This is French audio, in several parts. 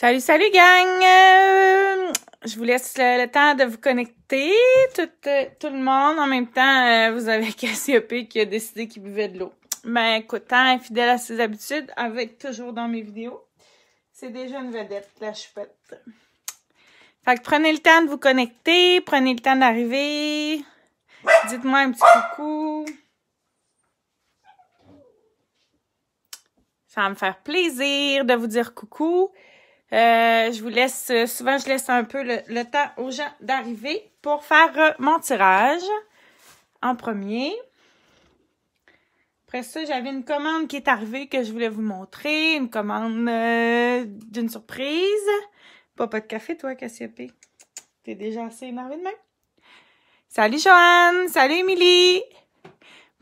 Salut, salut gang! Euh, je vous laisse le, temps de vous connecter. Tout, euh, tout le monde, en même temps, euh, vous avez Cassiopée qui a décidé qu'il buvait de l'eau. Mais ben, écoute, hein, fidèle à ses habitudes, avec toujours dans mes vidéos. C'est déjà une vedette, la choupette. Fait que prenez le temps de vous connecter, prenez le temps d'arriver. Dites-moi un petit coucou. Ça va me faire plaisir de vous dire coucou. Euh, je vous laisse, euh, souvent je laisse un peu le, temps aux gens d'arriver pour faire euh, mon tirage en premier. Après ça, j'avais une commande qui est arrivée que je voulais vous montrer, une commande d'une surprise. Pas pas de café, toi, Cassiopée. T'es déjà assez énervé de Salut, Joanne! Salut, Émilie!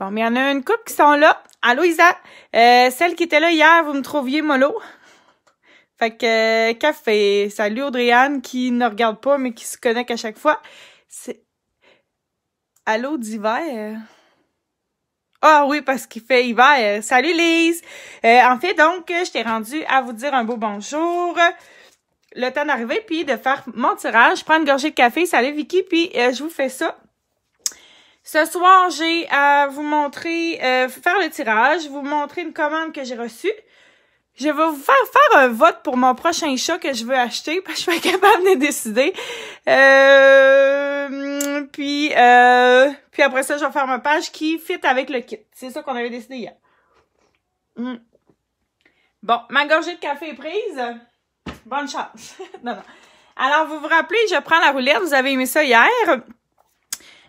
Bon, mais il y en a une couple qui sont là. Allô, Isa! celle qui était là hier, vous me trouviez mollo. Fait que euh, café, salut audrey qui ne regarde pas mais qui se connecte à chaque fois. C'est Allô d'hiver. Ah oui, parce qu'il fait hiver. Salut Lise. Euh, en fait, donc, je t'ai rendu à vous dire un beau bonjour. Le temps d'arriver, puis de faire mon tirage. prendre une gorgée de café. Salut Vicky, puis euh, je vous fais ça. Ce soir, j'ai à vous montrer, faire le tirage, vous montrer une commande que j'ai reçue. Je vais vous faire faire un vote pour mon prochain chat que je veux acheter parce que je suis incapable de décider. Euh, puis, euh, puis après ça, je vais faire ma page qui fit avec le kit. C'est ça qu'on avait décidé hier. Mm. Bon, ma gorgée de café est prise. Bonne chance. non, non. Alors, vous vous rappelez, je prends la roulette. Vous avez aimé ça hier.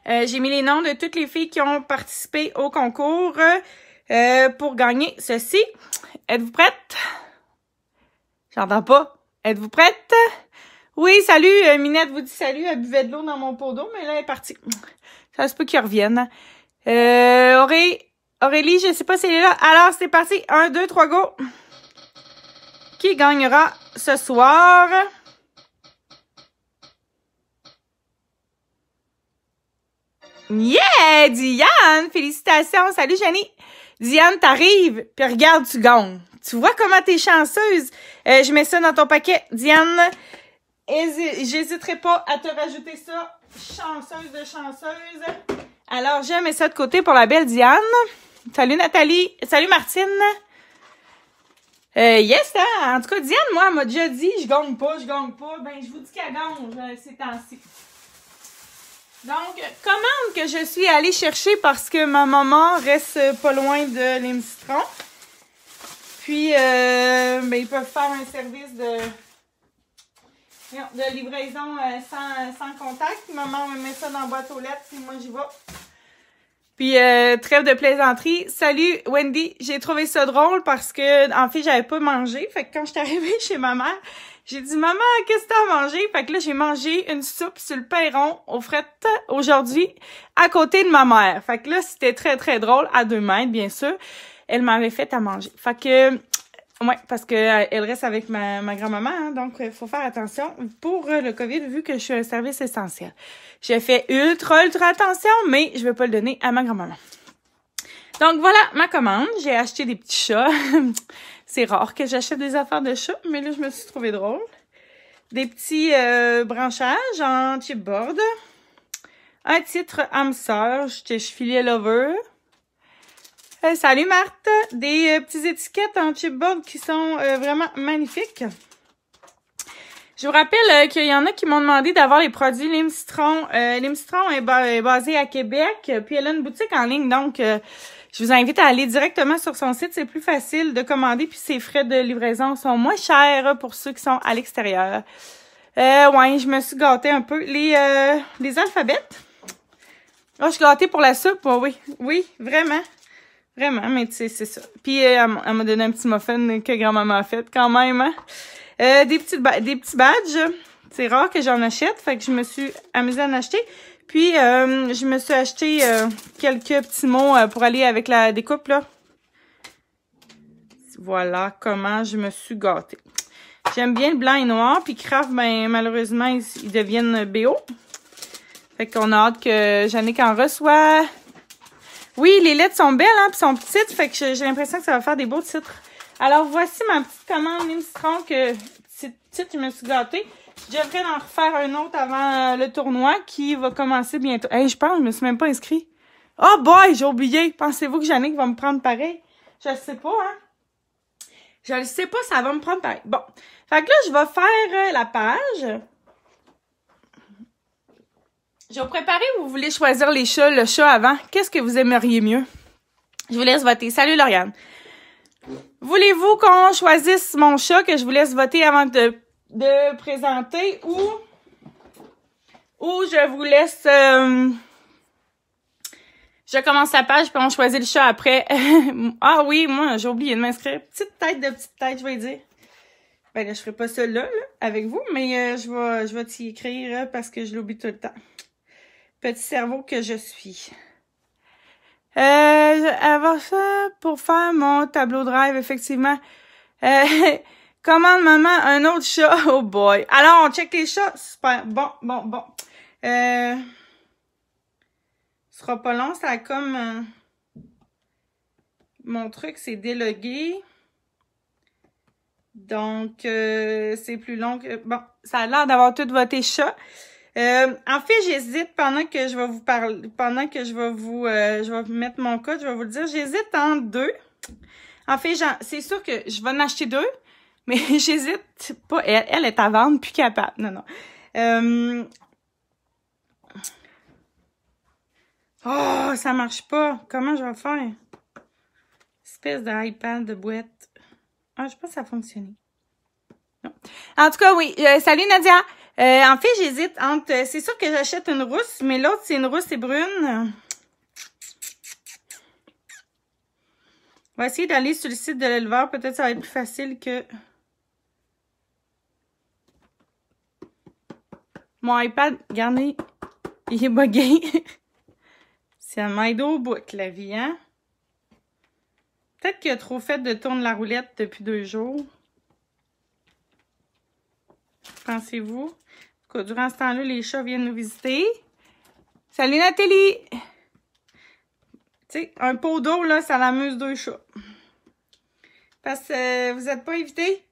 Euh, j'ai mis les noms de toutes les filles qui ont participé au concours. pour gagner ceci. Êtes-vous prête? J'entends pas. Êtes-vous prête? Oui, salut, euh, Minette vous dit salut, elle buvait de l'eau dans mon pot d'eau, mais là, elle est partie. Ça se peut qu'ils reviennent. Euh, Aurélie, je sais pas si elle est là. Alors, c'est parti. Un, deux, trois, go. Qui gagnera ce soir? Yeah! Diane! Félicitations! Salut, Janie! Diane, t'arrives, puis regarde, tu gonges. Tu vois comment t'es chanceuse. Euh, je mets ça dans ton paquet. Diane, j'hésiterai pas à te rajouter ça. Chanceuse de chanceuse. Alors, je mets ça de côté pour la belle Diane. Salut Nathalie. Salut Martine. Euh, yes, hein? En tout cas, Diane, moi, elle m'a déjà dit, je gagne pas, je gagne pas. Ben, je vous dis qu'elle gagne, euh, c'est temps donc, commande que je suis allée chercher parce que ma maman reste pas loin de l'Imcitron. Puis, euh, ben, ils peuvent faire un service de, de livraison euh, sans, contact. Maman me met ça dans la boîte aux lettres, puis moi j'y vais. Puis, euh, trêve de plaisanterie. Salut Wendy, j'ai trouvé ça drôle parce que, en fait, j'avais pas mangé. Fait que quand je suis arrivée chez ma mère, j'ai dit, maman, qu'est-ce que t'as manger? » Fait que là, j'ai mangé une soupe sur le perron au frettes aujourd'hui à côté de ma mère. Fait que là, c'était très, très drôle à deux mètres, bien sûr. Elle m'avait fait à manger. Fait que, ouais, parce que euh, elle reste avec ma, grand-maman, hein, donc il euh, faut faire attention pour euh, le COVID vu que je suis un service essentiel. J'ai fait ultra, ultra attention, mais je vais pas le donner à ma grand-maman. Donc voilà ma commande. J'ai acheté des petits chats. C'est rare que j'achète des affaires de shop, mais là, je me suis trouvée drôle. Des petits euh, branchages en chipboard. Un titre âme sœur, je suis lover. Euh, salut Marthe! Des petits euh, petites étiquettes en chipboard qui sont vraiment magnifiques. Je vous rappelle qu'il y en a qui m'ont demandé d'avoir les produits Limstron. Euh, Limstron est, est, basé à Québec, puis elle a une boutique en ligne, donc je vous invite à aller directement sur son site. C'est plus facile de commander, puis ses frais de livraison sont moins chers pour ceux qui sont à l'extérieur. Euh, je me suis gâtée un peu. Les, euh, les alphabets. Oh, je suis gâtée pour la soupe. oui, oui, vraiment. Vraiment, mais tu sais, c'est ça. Puis euh, elle m'a donné un petit muffin que grand-maman a fait quand même. Hein. Euh, des, petites des petits badges. C'est rare que j'en achète, fait que je me suis amusée à en acheter. Puis, euh, je me suis acheté euh, quelques petits mots euh, pour aller avec la découpe, là. Voilà comment je me suis gâtée. J'aime bien le blanc et noir, puis Craft ben, malheureusement, ils, deviennent BO. Fait qu'on a hâte que Jannick en reçoit. Oui, les lettres sont belles, hein, puis sont petites, fait que j'ai l'impression que ça va faire des beaux titres. Alors, voici ma petite commande, une citron que petite, petite, je me suis gâtée. J'aimerais en refaire un autre avant euh, le tournoi qui va commencer bientôt. Eh, je pense, je me suis même pas inscrit. Oh boy, j'ai oublié. Pensez-vous que Yannick va me prendre pareil? Je sais pas, hein? Je ne sais pas, ça va me prendre pareil. Bon. Fait que là, je vais faire euh, la page. Je vais préparer vous voulez choisir les chats, le chat avant. Qu'est-ce que vous aimeriez mieux? Je vous laisse voter. Salut, Lauriane. Voulez-vous qu'on choisisse mon chat que je vous laisse voter avant de de présenter ou, ou je vous laisse... Euh, je commence la page, puis on choisit le chat après. ah oui, moi, j'ai oublié de m'inscrire. Petite tête de petite tête, je vais dire. Ben là, je ferai pas ça là, avec vous, mais euh, je vais, je vais t'y écrire euh, parce que je l'oublie tout le temps. Petit cerveau que je suis. Euh, avant ça, pour faire mon tableau drive, effectivement. Euh, Commande maman un autre chat. Oh boy. Alors, on check les chats. Super. Bon, bon, bon. Euh... Ce sera pas long. Ça a comme... Euh, mon truc, c'est délogué. Donc, euh, c'est plus long que... Bon, ça a l'air d'avoir tout voté chat. Euh, en fait, j'hésite pendant que je vais vous parler, pendant que je vais vous, euh, je vais mettre mon code, je vais vous le dire. J'hésite en deux. En fait, c'est sûr que je vais en acheter deux mais j'hésite pas. Elle, est à vendre, plus capable. Non, non. Euh, oh, ça marche pas. Comment je vais faire? Espèce d'iPad de boîte. Ah, je pense que ça a fonctionné. Non. En tout cas, oui. Euh, salut Nadia. Euh, en fait, j'hésite entre. c'est sûr que j'achète une rousse, mais l'autre, c'est une rousse et brune. On va essayer d'aller sur le site de l'éleveur. Peut-être que ça va être plus facile que. Mon iPad, regardez, il est bugué. C'est un maïdo au bout, la vie, hein? Peut-être qu'il a trop fait de tourner la roulette depuis deux jours. Pensez-vous? durant ce temps-là, les chats viennent nous visiter. Salut Nathalie! Tu sais, un pot d'eau, là, ça l'amuse deux chats. Parce que euh, vous n'êtes pas invités.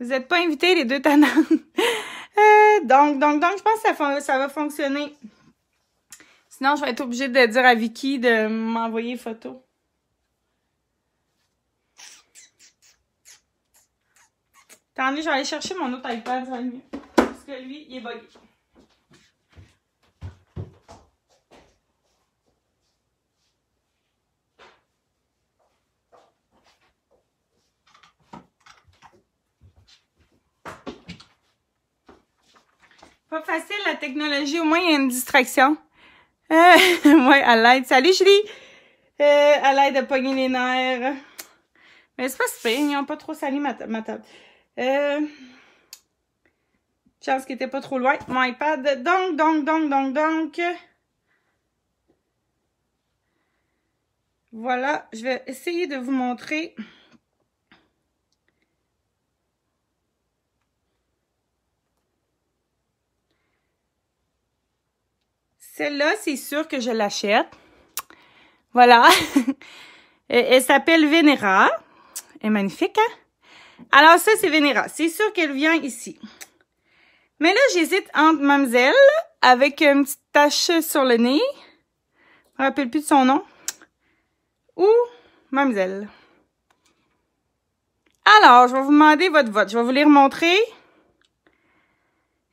Vous n'êtes pas invité, les deux tannantes. Donc, donc, donc, je pense que ça, ça va fonctionner. Sinon, je vais être obligée de dire à Vicky de m'envoyer photo. Attendez, je vais aller chercher mon autre iPad, ça va mieux. Parce que lui, il est bugué. facile, la technologie. Au moins, il y a une distraction. Euh, ouais, à l'aide. Salut, Julie! Euh, à l'aide de pogner les nerfs. Mais c'est pas super. Ils n'ont pas trop sali ma, table. Euh, chance qu'il était pas trop loin. Mon iPad. Donc, donc, donc, donc, donc. Voilà. Je vais essayer de vous montrer... Celle-là, c'est sûr que je l'achète. Voilà. elle s'appelle Vénéra. Elle est magnifique, hein? Alors ça, c'est Vénéra. C'est sûr qu'elle vient ici. Mais là, j'hésite entre Mamselle, avec une petite tache sur le nez. Je me rappelle plus de son nom. Ou Mamselle. Alors, je vais vous demander votre vote. Je vais vous les remontrer.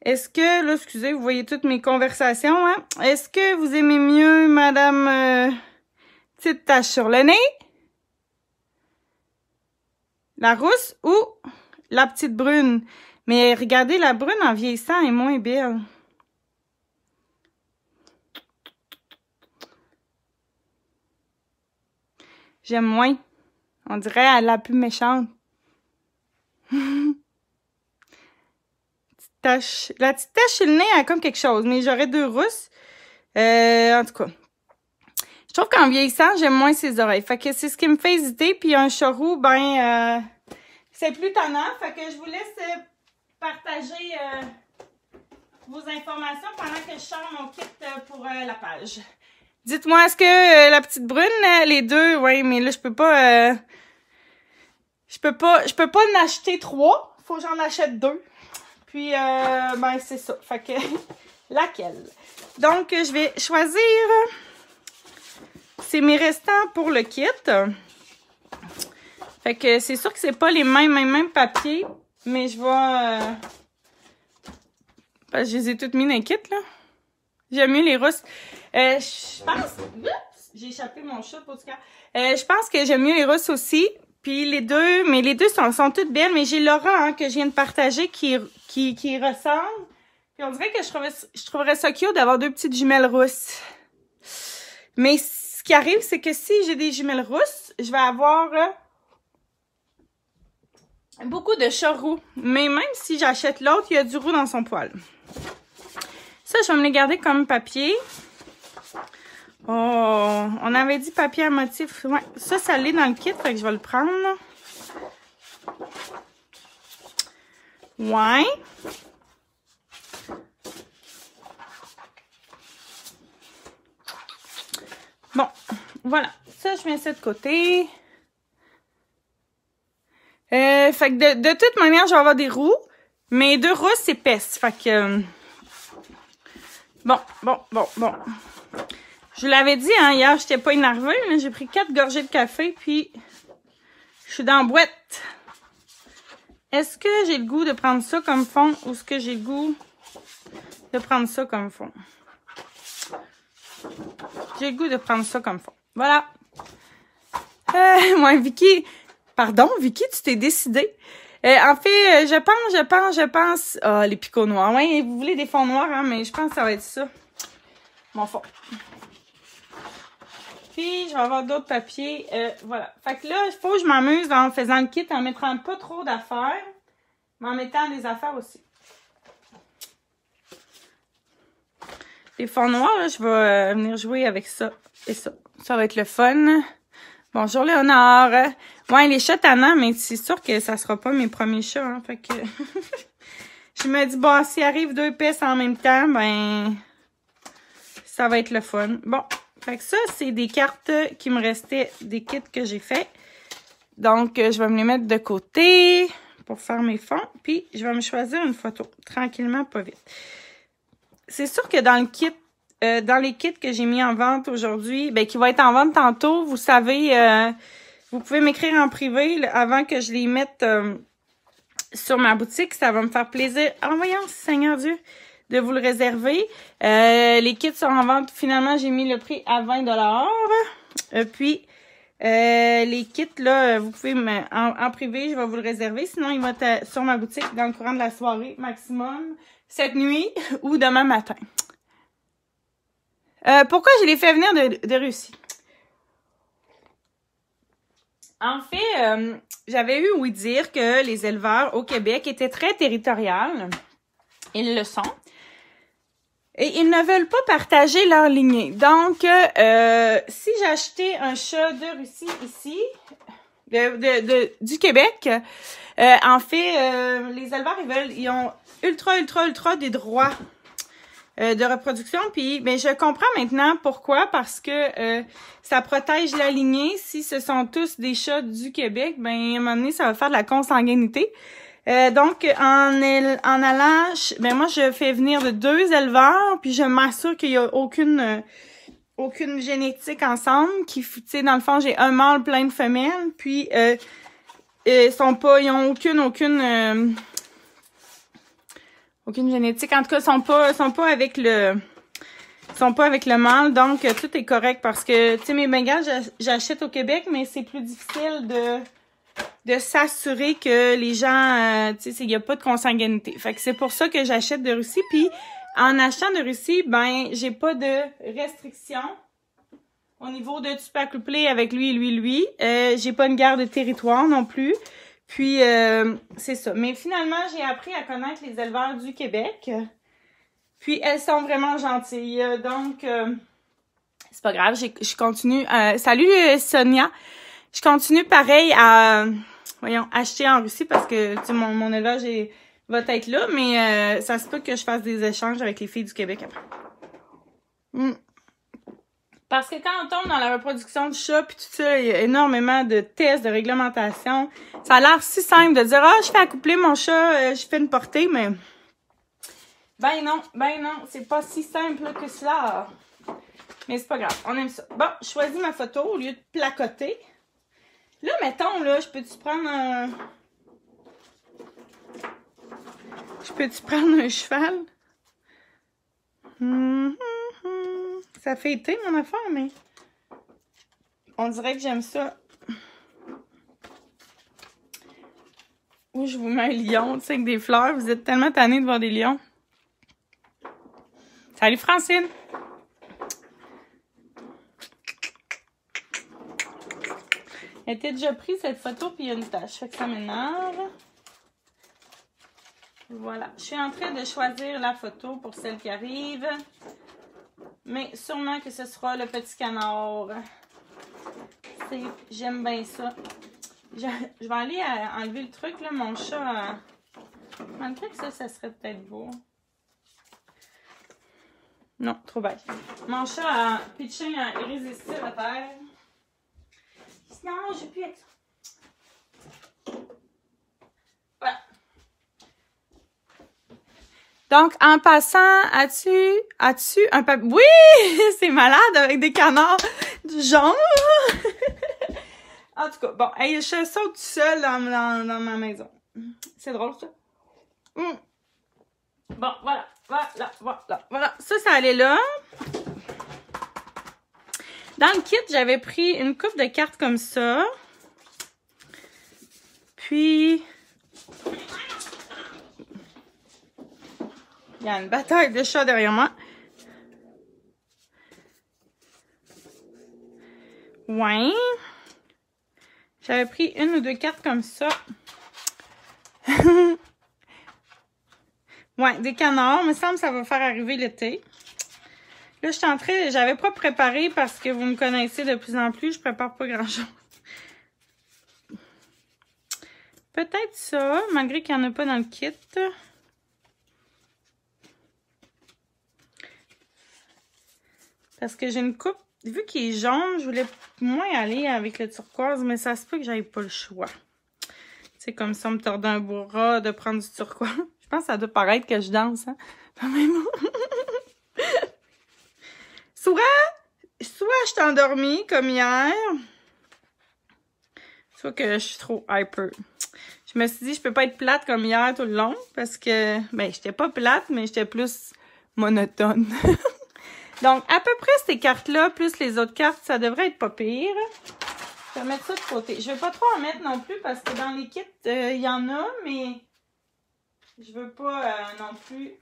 Est-ce que, là, excusez, vous voyez toutes mes conversations, hein? Est-ce que vous aimez mieux Madame Petite euh, Tache sur le nez? La rousse ou la petite brune? Mais regardez, la brune en vieillissant est moins belle. J'aime moins. On dirait à la plus méchante. La petite tache sur le nez a comme quelque chose, mais j'aurais deux rousses. Euh, en tout cas. Je trouve qu'en vieillissant, j'aime moins ses oreilles. Fait que c'est ce qui me fait hésiter. Puis un chorou, ben, euh, c'est plus tannant. Fait que je vous laisse euh, partager vos informations pendant que je sors mon kit pour la page. Dites-moi, est-ce que la petite brune, les deux, oui, mais là, je peux pas... je peux pas, je peux pas en acheter trois. Faut que j'en achète deux. Puis, euh, ben, c'est ça. Fait que, laquelle? Donc, je vais choisir... C'est mes restants pour le kit. Fait que c'est sûr que c'est pas les mêmes, mêmes, mêmes papiers, mais je vais... Euh, je les ai toutes mis dans le kit, là. J'aime mieux les russes. Euh, je pense... J'ai échappé mon chat pour tout cas. je pense que j'aime mieux les russes aussi puis les deux, mais les deux sont, sont toutes belles. Mais j'ai Laura hein, que je viens de partager qui, qui, qui ressemble. Puis on dirait que je trouverais, je ça cute d'avoir deux petites jumelles rousses. Mais ce qui arrive, c'est que si j'ai des jumelles rousses, je vais avoir euh, beaucoup de chats roux. Mais même si j'achète l'autre, il y a du roux dans son poil. Ça, je vais me les garder comme papier. Oh, on avait dit papier à motif. ça, ça l'est dans le kit, fait que je vais le prendre. Ouais. Bon, voilà. Ça, je mets ça de côté. Euh, fait que de, toute manière, je vais avoir des roues. Mais deux roues, c'est peste. Fait que... Euh, bon, bon, bon, bon. Je vous l'avais dit, hein, hier, j'étais pas énervée, mais j'ai pris quatre gorgées de café, puis je suis dans la boîte. Est-ce que j'ai le goût de prendre ça comme fond ou est-ce que j'ai le goût de prendre ça comme fond? J'ai le goût de prendre ça comme fond. Voilà. Euh, moi, Vicky, pardon, Vicky, tu t'es décidée. Euh, en fait, euh, je pense, je pense, je pense... Ah, les picots noirs. Oui, vous voulez des fonds noirs, hein, mais je pense que ça va être ça. Mon fond. Puis, je vais avoir d'autres papiers. Euh, voilà. Fait que là, il faut que je m'amuse en faisant le kit, en mettant pas trop d'affaires, mais en mettant des affaires aussi. Les fonds noirs, là, je vais euh, venir jouer avec ça et ça. Ça va être le fun. Bonjour Léonard. Ouais, les chats mais c'est sûr que ça sera pas mes premiers chats. Hein, fait que je me dis, bon, s'il arrive deux pistes en même temps, ben ça va être le fun. Bon, fait que ça, c'est des cartes qui me restaient, des kits que j'ai fait. Donc, euh, je vais me les mettre de côté pour faire mes fonds. Puis, je vais me choisir une photo, tranquillement, pas vite. C'est sûr que dans le kit, euh, dans les kits que j'ai mis en vente aujourd'hui, ben qui vont être en vente tantôt, vous savez, euh, vous pouvez m'écrire en privé avant que je les mette sur ma boutique. Ça va me faire plaisir. En ah, voyant Seigneur Dieu! de vous le réserver. Euh, les kits sont en vente. Finalement, j'ai mis le prix à 20 Et euh, puis, euh, les kits, là, vous pouvez me, en, privé, je vais vous le réserver. Sinon, il va être sur ma boutique dans le courant de la soirée maximum, cette nuit ou demain matin. pourquoi je les fait venir de, Russie? En fait, j'avais eu ouï dire que les éleveurs au Québec étaient très territoriales. Ils le sont. Et ils ne veulent pas partager leur lignée. Donc, euh, si j'achetais un chat de Russie ici, de, du Québec, euh, en fait, euh, les éleveurs, ils veulent, ils ont ultra, ultra, ultra des droits euh, de reproduction. Puis, ben, je comprends maintenant pourquoi, parce que ça protège la lignée. Si ce sont tous des chats du Québec, ben à un moment donné, ça va faire de la consanguinité. Euh, donc, en, en allant, ben moi, je fais venir de deux éleveurs, puis je m'assure qu'il n'y a aucune euh, aucune génétique ensemble. Qui, dans le fond, j'ai un mâle plein de femelles, puis euh, ils sont pas, ils ont aucune, aucune, aucune génétique. En tout cas, ils sont pas, sont pas avec le, sont pas avec le mâle, donc tout est correct parce que, tu sais, mes bagages, ben, j'achète au Québec, mais c'est plus difficile de de s'assurer que les gens, euh, tu sais, il n'y a pas de consanguinité. Fait que c'est pour ça que j'achète de Russie. Puis en achetant de Russie, ben, j'ai pas de restrictions au niveau de tu peux accoupler avec lui, lui, lui. Euh, j'ai pas une guerre de territoire non plus. Puis euh, c'est ça. Mais finalement, j'ai appris à connaître les éleveurs du Québec. Puis elles sont vraiment gentilles. Donc c'est pas grave, je continue. salut Sonia. Je continue pareil à, voyons, acheter en Russie parce que, tu mon, éloge va être là, mais euh, ça se peut que je fasse des échanges avec les filles du Québec après. Hmm. Parce que quand on tombe dans la reproduction de chat puis tout ça, il y a énormément de tests, de réglementation. Ça a l'air si simple de dire « Ah, je fais accoupler mon chat, euh, je fais une portée », mais... Ben non, ben non, c'est pas si simple que cela. Mais c'est pas grave, on aime ça. Bon, je choisis ma photo au lieu de placoter. Là, mettons, là, je peux-tu prendre un... Je peux-tu prendre un cheval? Ça fait été, mon affaire, mais... On dirait que j'aime ça. Ou je vous mets un lion, tu sais, avec des fleurs. Vous êtes tellement tannés de voir des lions. Salut, Francine! Elle était déjà prise cette photo, puis il y a une tache. Fait que ça m'énerve. Voilà. Je suis en train de choisir la photo pour celle qui arrive. Mais sûrement que ce sera le petit canard. J'aime bien ça. Je, vais aller enlever le truc, là, mon chat. Malgré que ça, ça serait peut-être beau. Non, trop belle. Mon chat a pitché un irrésistible à terre sinon je vais plus être Voilà. Donc, en passant, as-tu, as-tu un papier? Oui! C'est malade avec des canards du genre! en tout cas, bon, je saute seule dans, dans, ma maison. C'est drôle, ça. Mm. Bon, voilà, voilà, voilà, voilà. Ça, ça allait là. Dans le kit, j'avais pris une coupe de cartes comme ça. Puis... Il y a une bataille de chats derrière moi. Ouais. J'avais pris une ou deux cartes comme ça. ouais, des canards. Il me semble que ça va faire arriver l'été. Là, je suis J'avais pas préparé parce que vous me connaissez de plus en plus. Je prépare pas grand-chose. Peut-être ça, malgré qu'il n'y en a pas dans le kit. Parce que j'ai une coupe... Vu qu'il est jaune, je voulais moins aller avec le turquoise, mais ça se peut que j'avais pas le choix. C'est comme ça, on me tordait un bourreau, de prendre du turquoise. Je pense que ça doit paraître que je danse, hein? Soit, soit je suis endormie comme hier, soit que je suis trop hyper. Je me suis dit, je peux pas être plate comme hier tout le long parce que, ben, j'étais pas plate, mais j'étais plus monotone. Donc, à peu près ces cartes-là, plus les autres cartes, ça devrait être pas pire. Je vais mettre ça de côté. Je vais pas trop en mettre non plus parce que dans les kits, euh, il y en a, mais je veux pas euh, non plus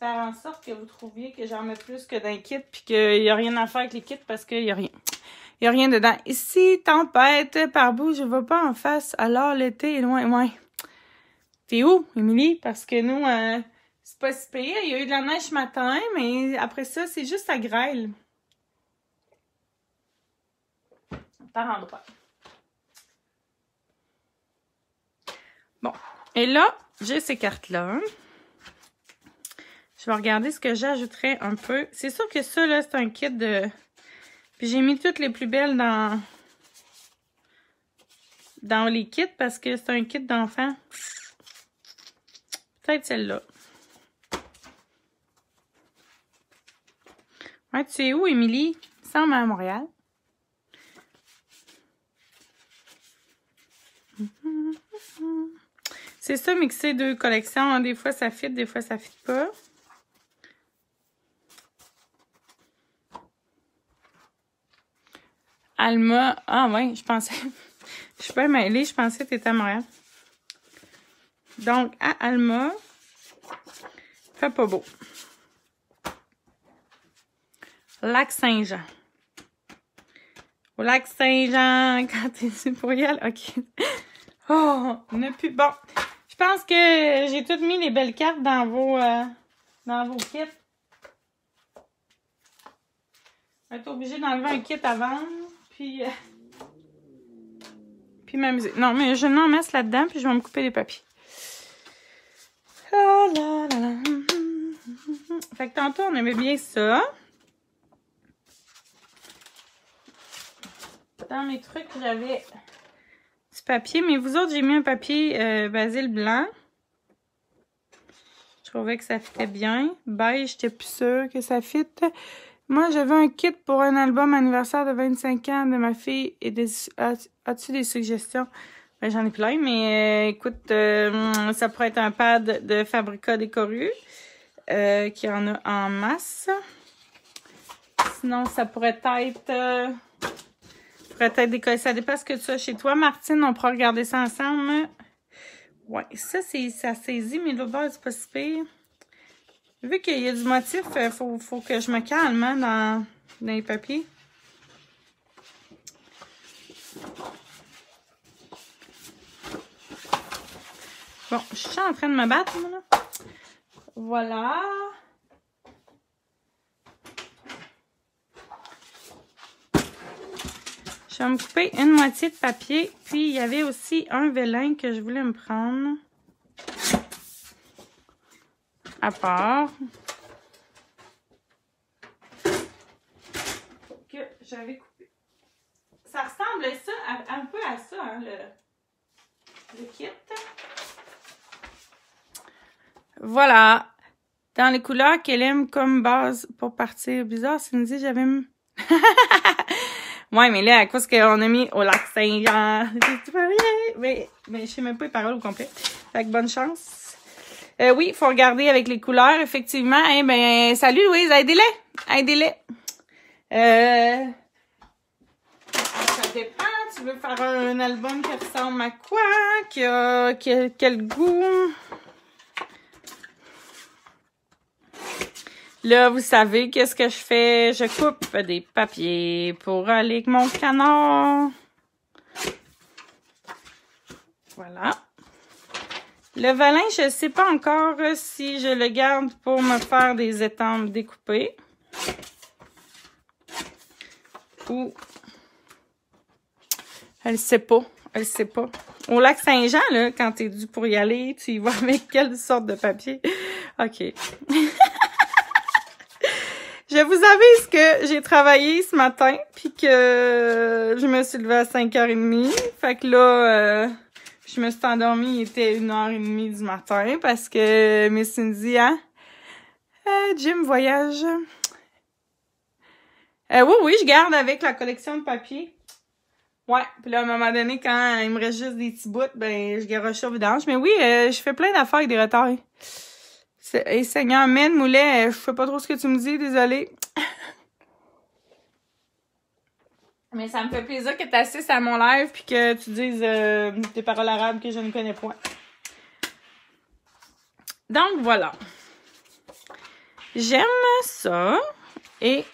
faire en sorte que vous trouviez que j'en mets plus que d'un kit, puis qu'il n'y a rien à faire avec les kits parce qu'il n'y a rien. Il n'y a rien dedans. Ici, tempête, par bout, je ne vais pas en face, alors l'été est loin, loin. T'es où, Émilie? Parce que nous, euh, c'est pas si pire. Il y a eu de la neige ce matin, mais après ça, c'est juste à grêle. Par endroit. Bon. Et là, j'ai ces cartes-là. Je vais regarder ce que j'ajouterai un peu. C'est sûr que ça, là, c'est un kit de... Puis j'ai mis toutes les plus belles dans... Dans les kits parce que c'est un kit d'enfant. Peut-être celle-là. Ouais, tu es où, Émilie? Sans à Montréal. C'est ça, mixer deux collections. Hein, des fois, ça fit, des fois, ça fit pas. Alma. Ah ouais, je pensais. je suis pas mêlée, je pensais que tu étais à Donc, à Alma, fait pas beau. Lac Saint-Jean. Au lac Saint-Jean, quand t'es pour y aller. OK. Oh, ne plus. Bon. Je pense que j'ai toutes mis les belles cartes dans vos, euh, dans vos kits. On va être obligé d'enlever un kit avant... Puis, euh, m'amuser. Non, mais je m'en mets là-dedans, puis je vais me couper les papiers. Oh là, là, Fait que tantôt, on aimait bien ça. Dans mes trucs, j'avais du papier. Mais vous autres, j'ai mis un papier euh, basile blanc. Je trouvais que ça fitait bien. Beige, j'étais plus sûre que ça fit. Moi, j'avais un kit pour un album anniversaire de 25 ans de ma fille. Et As-tu des suggestions? Ben, J'en ai plein, mais euh, écoute, euh, ça pourrait être un pad de Fabrica Décoru, euh, qui en a en masse. Sinon, ça pourrait être... pourrait être des Ça dépend ce que tu as chez toi, Martine. On pourra regarder ça ensemble. Ouais, ça, c'est ça saisit, mais le bord, c'est pas si Vu qu'il y a du motif, il euh, faut, que je me calme hein, dans, les papiers. Bon, je suis en train de me battre, là. Voilà. Je vais me couper une moitié de papier. Puis, il y avait aussi un vélin que je voulais me prendre à part que j'avais coupé. Ça ressemble un peu à ça, hein, le, kit. Voilà. Dans les couleurs qu'elle aime comme base pour partir. Bizarre, Cindy, j'avais... ouais, mais là, à cause qu'on a mis au lac Saint-Jean, mais, mais je sais même pas les paroles au complet. Fait bonne chance. Euh, oui, faut regarder avec les couleurs, effectivement. Eh ben, salut Louise, aidez-les. Aidez-les. Euh, ça dépend. Tu veux faire un album qui ressemble à quoi? Qui a, quel goût? Là, vous savez qu'est-ce que je fais? Je coupe des papiers pour aller avec mon canon. Voilà. Le valin, je ne sais pas encore euh, si je le garde pour me faire des étampes découpées. Ou... Elle sait pas. Elle sait pas. Au lac Saint-Jean, là, quand es dû pour y aller, tu y vas avec quelle sorte de papier? OK. je vous avise que j'ai travaillé ce matin, puis que je me suis levée à 5h30. Fait que là... Euh, je me suis endormie, il était une heure et demie du matin parce que Miss Cindy, hein? Jim voyage. Euh, oui, oui, je garde avec la collection de papier. Ouais, puis là, à un moment donné, quand il me reste juste des petits bouts, ben, je garde sur vidange. Mais oui, euh, je fais plein d'affaires avec des retards. Et Seigneur, mène, moulet, je fais pas trop ce que tu me dis, désolé. Mais ça me fait plaisir que tu assistes à mon live puis que tu dises euh, des paroles arabes que je ne connais point. Donc voilà. J'aime ça et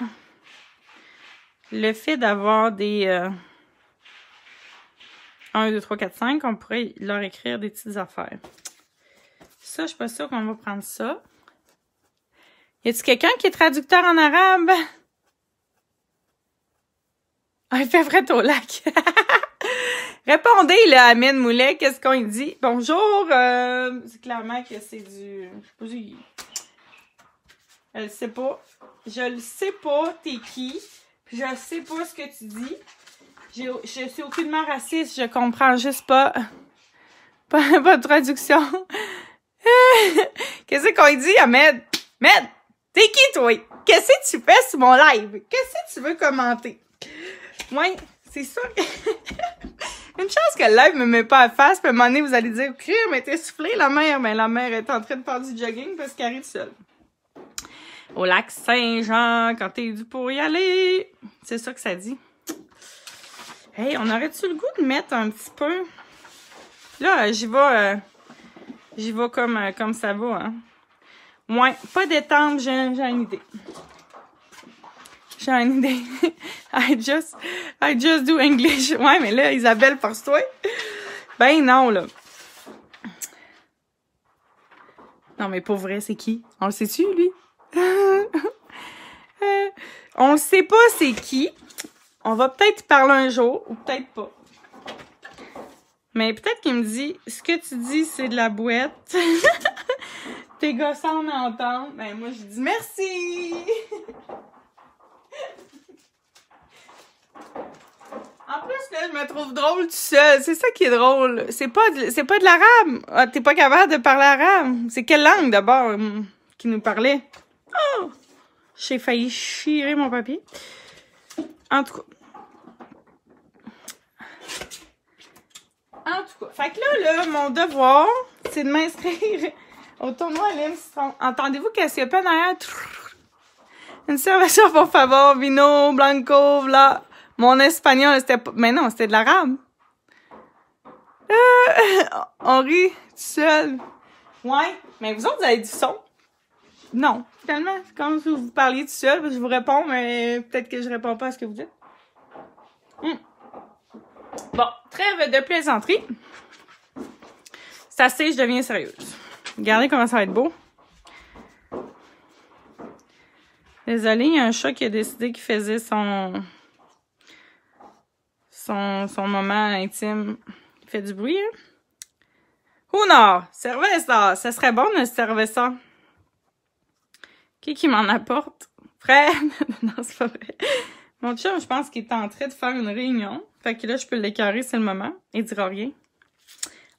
le fait d'avoir des 1, 2, 3, 4, 5, on pourrait leur écrire des petites affaires. Ça, je suis pas sûre qu'on va prendre ça. Y a-t-il quelqu'un qui est traducteur en arabe? Il fait vrai ton lac. Répondez là, Ahmed Moulet, qu'est-ce qu'on dit? Bonjour, euh, c'est clairement que c'est du... Je sais pas, sait pas. Je ne sais pas, t'es qui. Je je sais pas ce que tu dis. Je suis aucunement raciste, je comprends juste pas. Pas, de traduction. Qu'est-ce qu'on dit, Ahmed? Ahmed, t'es qui, toi? Qu'est-ce que tu fais sur mon live? Qu'est-ce que tu veux commenter? Oui, c'est ça. Une chance que le live me met pas à face, puis à un moment donné, vous allez dire, crime, mais t'es soufflé, la mère. Mais ben, la mère est en train de faire du jogging parce qu'elle arrive seule. Au lac Saint-Jean, quand t'es du pour y aller. C'est ça que ça dit. Hey, on aurait-tu le goût de mettre un petit peu? Là, j'y vais, euh, j'y comme, euh, comme ça va, hein. pas détendre, j'ai une idée. I just, I just do English. Ouais, mais là, Isabelle, pense-toi. Ben non, là. Non, mais pour vrai, c'est qui? On le sait-tu, lui? Euh, on le sait pas c'est qui. On va peut-être parler un jour, ou peut-être pas. Mais peut-être qu'il me dit, ce que tu dis, c'est de la boîte. T'es gosses en entendre. mais ben, moi, je dis merci! En plus, là, je me trouve drôle tout seul. C'est ça qui est drôle. C'est pas de, c'est pas de l'arabe. Ah, t'es pas capable de parler arabe. C'est quelle langue d'abord hum, qui nous parlait? Oh! J'ai failli chier mon papier. En tout cas. En tout cas. Fait que là, là, mon devoir, c'est de m'inscrire au tournoi Entendez-vous y a pas derrière? Une servation, pour favor, vino, blanco, là. Mon espagnol, c'était... pas... Mais non, c'était de l'arabe. Euh, on rit seul. Ouais, mais vous autres, vous avez du son. Non, tellement. c'est comme si vous parliez tout seul, je vous réponds, mais peut-être que je réponds pas à ce que vous dites. Hmm. Bon, trêve de plaisanterie. Ça c'est, je deviens sérieuse. Regardez comment ça va être beau. Désolée, il y a un chat qui a décidé qu'il faisait son, son, moment intime. Il fait du bruit, hein? Ou non, Servez ça. Ça serait bon de servir ça. Qui qui m'en apporte? Fred? Mon chum, je pense qu'il est en train de faire une réunion. Fait que là, je peux l'écœurer, c'est le moment. Il dira rien.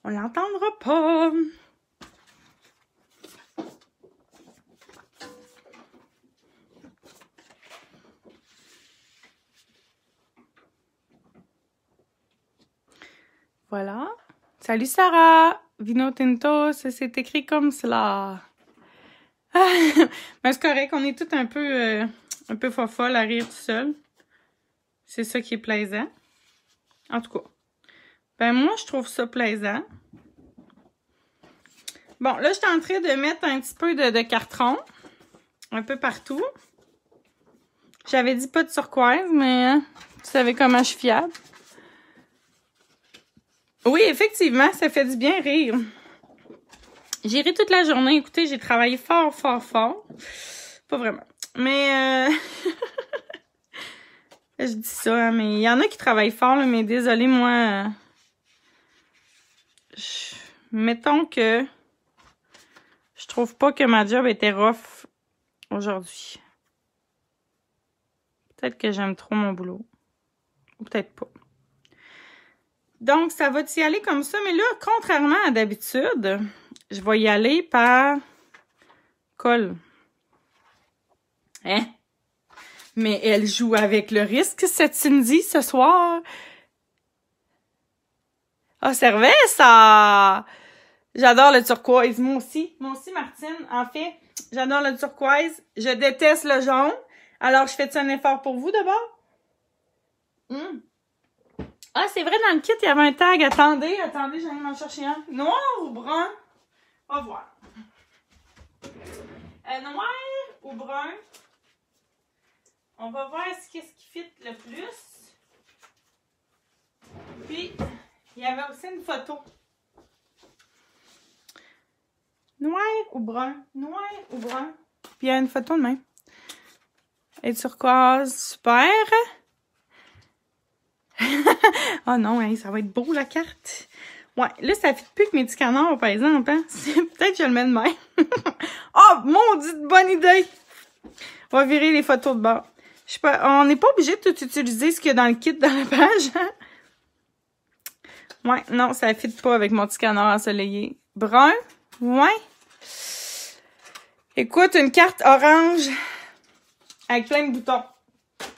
On l'entendra pas. Voilà. Salut Sarah! Vino Tinto, c'est écrit comme cela. mais c'est correct, on est tout un peu, euh, un peu fofolle à rire tout seul. C'est ça qui est plaisant. En tout cas. Ben moi, je trouve ça plaisant. Bon, là, je suis en train de mettre un petit peu de, carton. Un peu partout. J'avais dit pas de turquoise, mais hein, tu savais comment je suis fiable. Oui, effectivement, ça fait du bien rire. J'ai ri toute la journée. Écoutez, j'ai travaillé fort, fort, fort. Pas vraiment. Mais euh... je dis ça, hein, mais il y en a qui travaillent fort, mais désolé, moi. Euh, mettons que je trouve pas que ma job était rough aujourd'hui. Peut-être que j'aime trop mon boulot. Ou peut-être pas. Donc, ça va y aller comme ça. Mais là, contrairement à d'habitude, je vais y aller par colle. Hein? Mais elle joue avec le risque, cette Cindy, ce soir. Ah, oh, servait ça! J'adore le turquoise, moi aussi. Moi aussi, Martine, en fait, j'adore le turquoise. Je déteste le jaune. Alors, je fais un effort pour vous d'abord? Hum. Ah, c'est vrai, dans le kit, il y avait un tag. Attendez, attendez, j'allais m'en chercher un. Noir ou brun? on va voir. noir ou brun? On va voir ce qu'est-ce qui fit le plus. Puis, il y avait aussi une photo. Noir ou brun? Noir ou brun? Puis, il y a une photo de main. Et turquoise, super oh non, hein, ça va être beau la carte. Ouais, là, ça fit plus que mes petits canards, par exemple. Hein? Peut-être que je le mets de même. oh, mon dieu, bonne idée! On va virer les photos de bord. Je sais pas, on n'est pas obligé de tout utiliser ce qu'il y a dans le kit dans la page. Hein. Ouais, non, ça fit pas avec mon petit canard ensoleillé. Brun? Ouais. Écoute, une carte orange avec plein de boutons.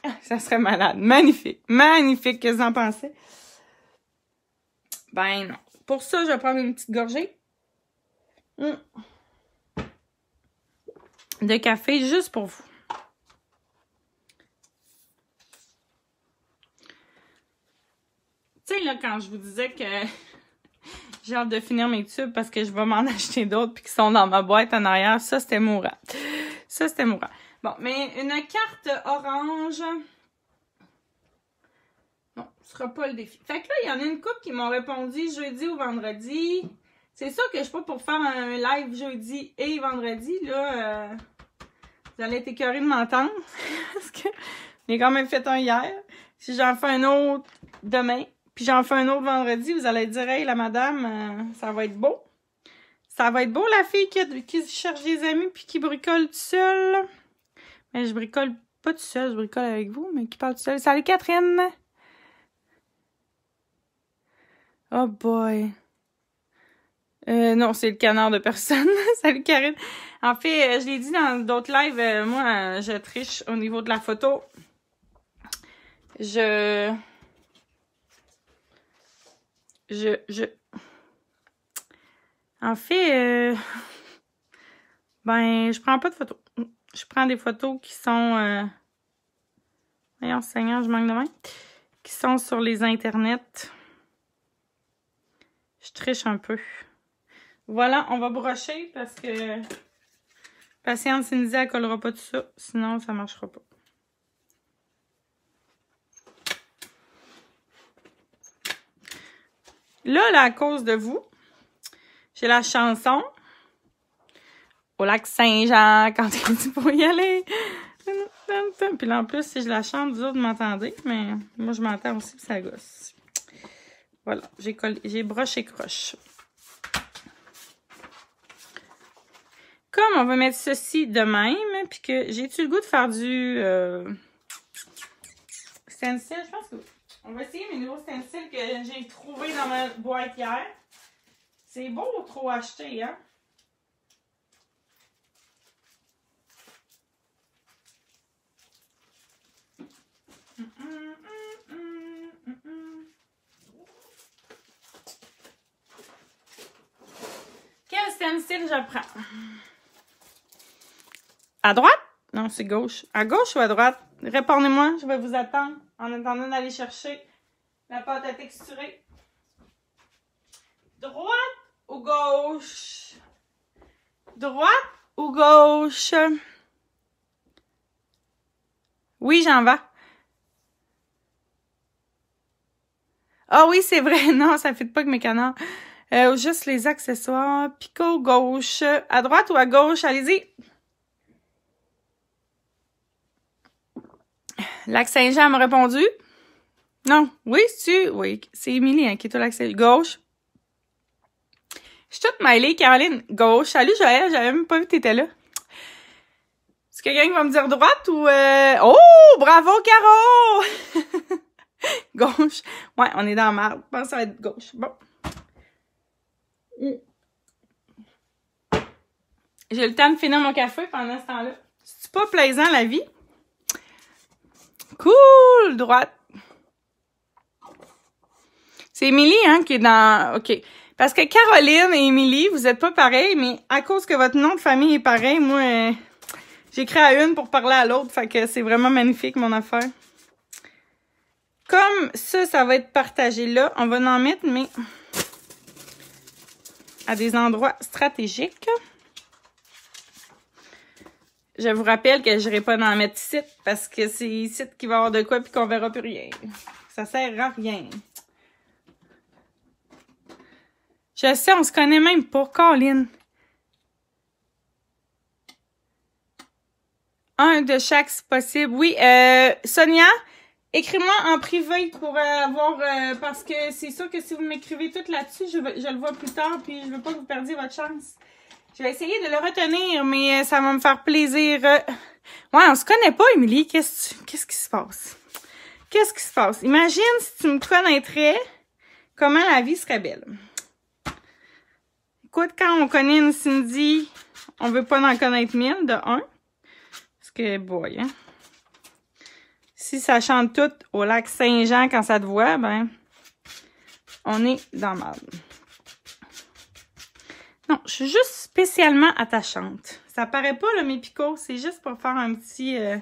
ça serait malade. Magnifique. Magnifique. Qu'est-ce que vous en pensez? Ben non. Pour ça, je vais prendre une petite gorgée. Mm. De café juste pour vous. Tu sais, là, quand je vous disais que j'ai hâte de finir mes tubes parce que je vais m'en acheter d'autres puis qui sont dans ma boîte en arrière, ça, c'était mourant. Ça, c'était mourant. Bon, mais une carte orange. Non, ce sera pas le défi. Fait que là, il y en a une couple qui m'ont répondu jeudi ou vendredi. C'est sûr que je suis pas pour faire un live jeudi et vendredi, là. Euh, vous allez être écœurés de m'entendre. parce que j'ai quand même fait un hier. Si j'en fais un autre demain, puis j'en fais un autre vendredi, vous allez dire, hey, la madame, euh, ça va être beau. Ça va être beau, la fille qui, qui cherche des amis puis qui bricole tout seule. Mais je bricole pas tout seul, je bricole avec vous, mais qui parle tout seul? Salut Catherine! Oh boy! Euh, non, c'est le canard de personne. Salut Karine. En fait, euh, je l'ai dit dans d'autres lives, euh, moi, je triche au niveau de la photo. Je... Je... je... En fait, euh... ben, je prends pas de photos je prends des photos qui sont... Euh... Voyons, Seigneur, je manque de main. Qui sont sur les internets. Je triche un peu. Voilà, on va brocher parce que... Patience, Cindy, elle collera pas tout ça. Sinon, ça marchera pas. Là, là, à cause de vous, j'ai la chanson au lac Saint-Jean quand tu dit pour y aller. Puis là, en plus, si je la chante, vous autres m'entendez, mais moi, je m'entends aussi, puis ça gosse. Voilà, j'ai j'ai broche et croche. Comme on va mettre ceci de même, puis que j'ai-tu le goût de faire du euh, stencil? Je pense que on va essayer mes nouveaux stencils que j'ai trouvés dans ma boîte hier. C'est beau trop acheter, hein? Quel stencil je prends? À droite? Non, c'est gauche. À gauche ou à droite? Répondez-moi, je vais vous attendre en attendant d'aller chercher la pâte à texturer. Droite ou gauche? Droite ou gauche? Oui, j'en vais. Ah oui, c'est vrai. Non, ça fit pas avec mes canards. Euh, juste les accessoires. Picot gauche. À droite ou à gauche? Allez-y. Lac Saint-Jean m'a répondu. Non. Oui, tu. Oui, c'est Émilie hein, qui est tout lac Gauche. Je suis toute Caroline. Gauche. Salut Joël, j'avais même pas vu que t'étais là. Est-ce que quelqu'un va me dire droite ou... Euh, oh, bravo Caro! gauche. Ouais, on est dans ma Je pense va être gauche. Bon. Mm. J'ai le temps de finir mon café pendant ce temps-là. C'est pas plaisant, la vie? Cool! Droite. C'est Émilie, hein, qui est dans... OK. Parce que Caroline et Émilie, vous êtes pas pareilles, mais à cause que votre nom de famille est pareil, moi, euh, j'écris à une pour parler à l'autre. Fait que c'est vraiment magnifique, mon affaire. Comme ça, ça va être partagé là, on va en mettre, mais à des endroits stratégiques. Je vous rappelle que je n'irai pas en mettre ici parce que c'est ici qu'il va avoir de quoi puis qu'on verra plus rien. Ça sert à rien. Je sais, on se connaît même pour Caroline. Un de chaque, si possible. Oui, euh, Sonia, Écris-moi en privé pour avoir. Euh, euh, parce que c'est sûr que si vous m'écrivez tout là-dessus, je, le vois plus tard, puis je veux pas que vous perdiez votre chance. Je vais essayer de le retenir, mais euh, ça va me faire plaisir. Ouais, on se connaît pas, Émilie. Qu'est-ce qu'est-ce qui se passe? Qu'est-ce qui se passe? Imagine si tu me connaîtrais, comment la vie serait belle. Écoute, quand on connaît une Cindy, on veut pas en connaître mille, de un. Parce que, boy, hein si ça chante tout au lac Saint-Jean quand ça te voit, ben, on est dans le mal. Non, je suis juste spécialement attachante. Ça paraît pas, là, mes picots. C'est juste pour faire un petit... Euh,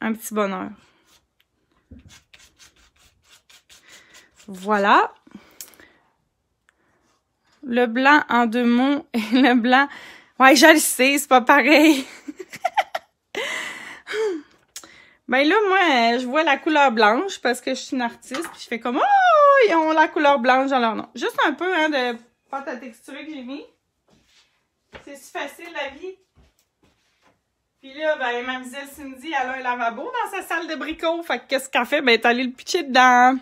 un petit bonheur. Voilà. Le blanc en deux mots et le blanc... Ouais, je le sais, c'est pas pareil. Ben là, moi, euh, je vois la couleur blanche parce que je suis une artiste. Puis je fais comme, oh, ils ont la couleur blanche dans leur nom. Juste un peu hein, de pâte à texturer que j'ai mis. C'est si facile, la vie. Puis là, ben, mademoiselle Cindy, elle a un lavabo dans sa salle de bricot. Fait que qu'est-ce qu'elle fait? Ben, t'as allée le pitcher dedans.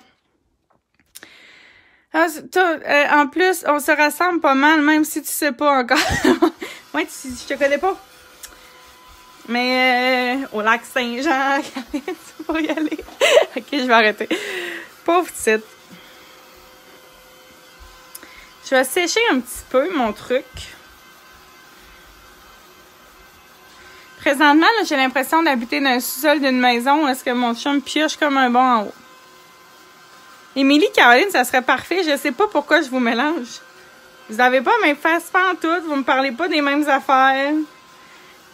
Ah, euh, en plus, on se rassemble pas mal, même si tu sais pas encore. Moi, ouais, tu, je te connais pas. Mais euh, au lac Saint-Jean, c'est pour y aller. ok, je vais arrêter. Pauvre petite. Je vais sécher un petit peu mon truc. Présentement, j'ai l'impression d'habiter dans le sous-sol d'une maison où est-ce que mon chum pioche comme un bon en haut. Émilie, Caroline, ça serait parfait. Je sais pas pourquoi je vous mélange. Vous n'avez pas mes faces toutes, vous me parlez pas des mêmes affaires.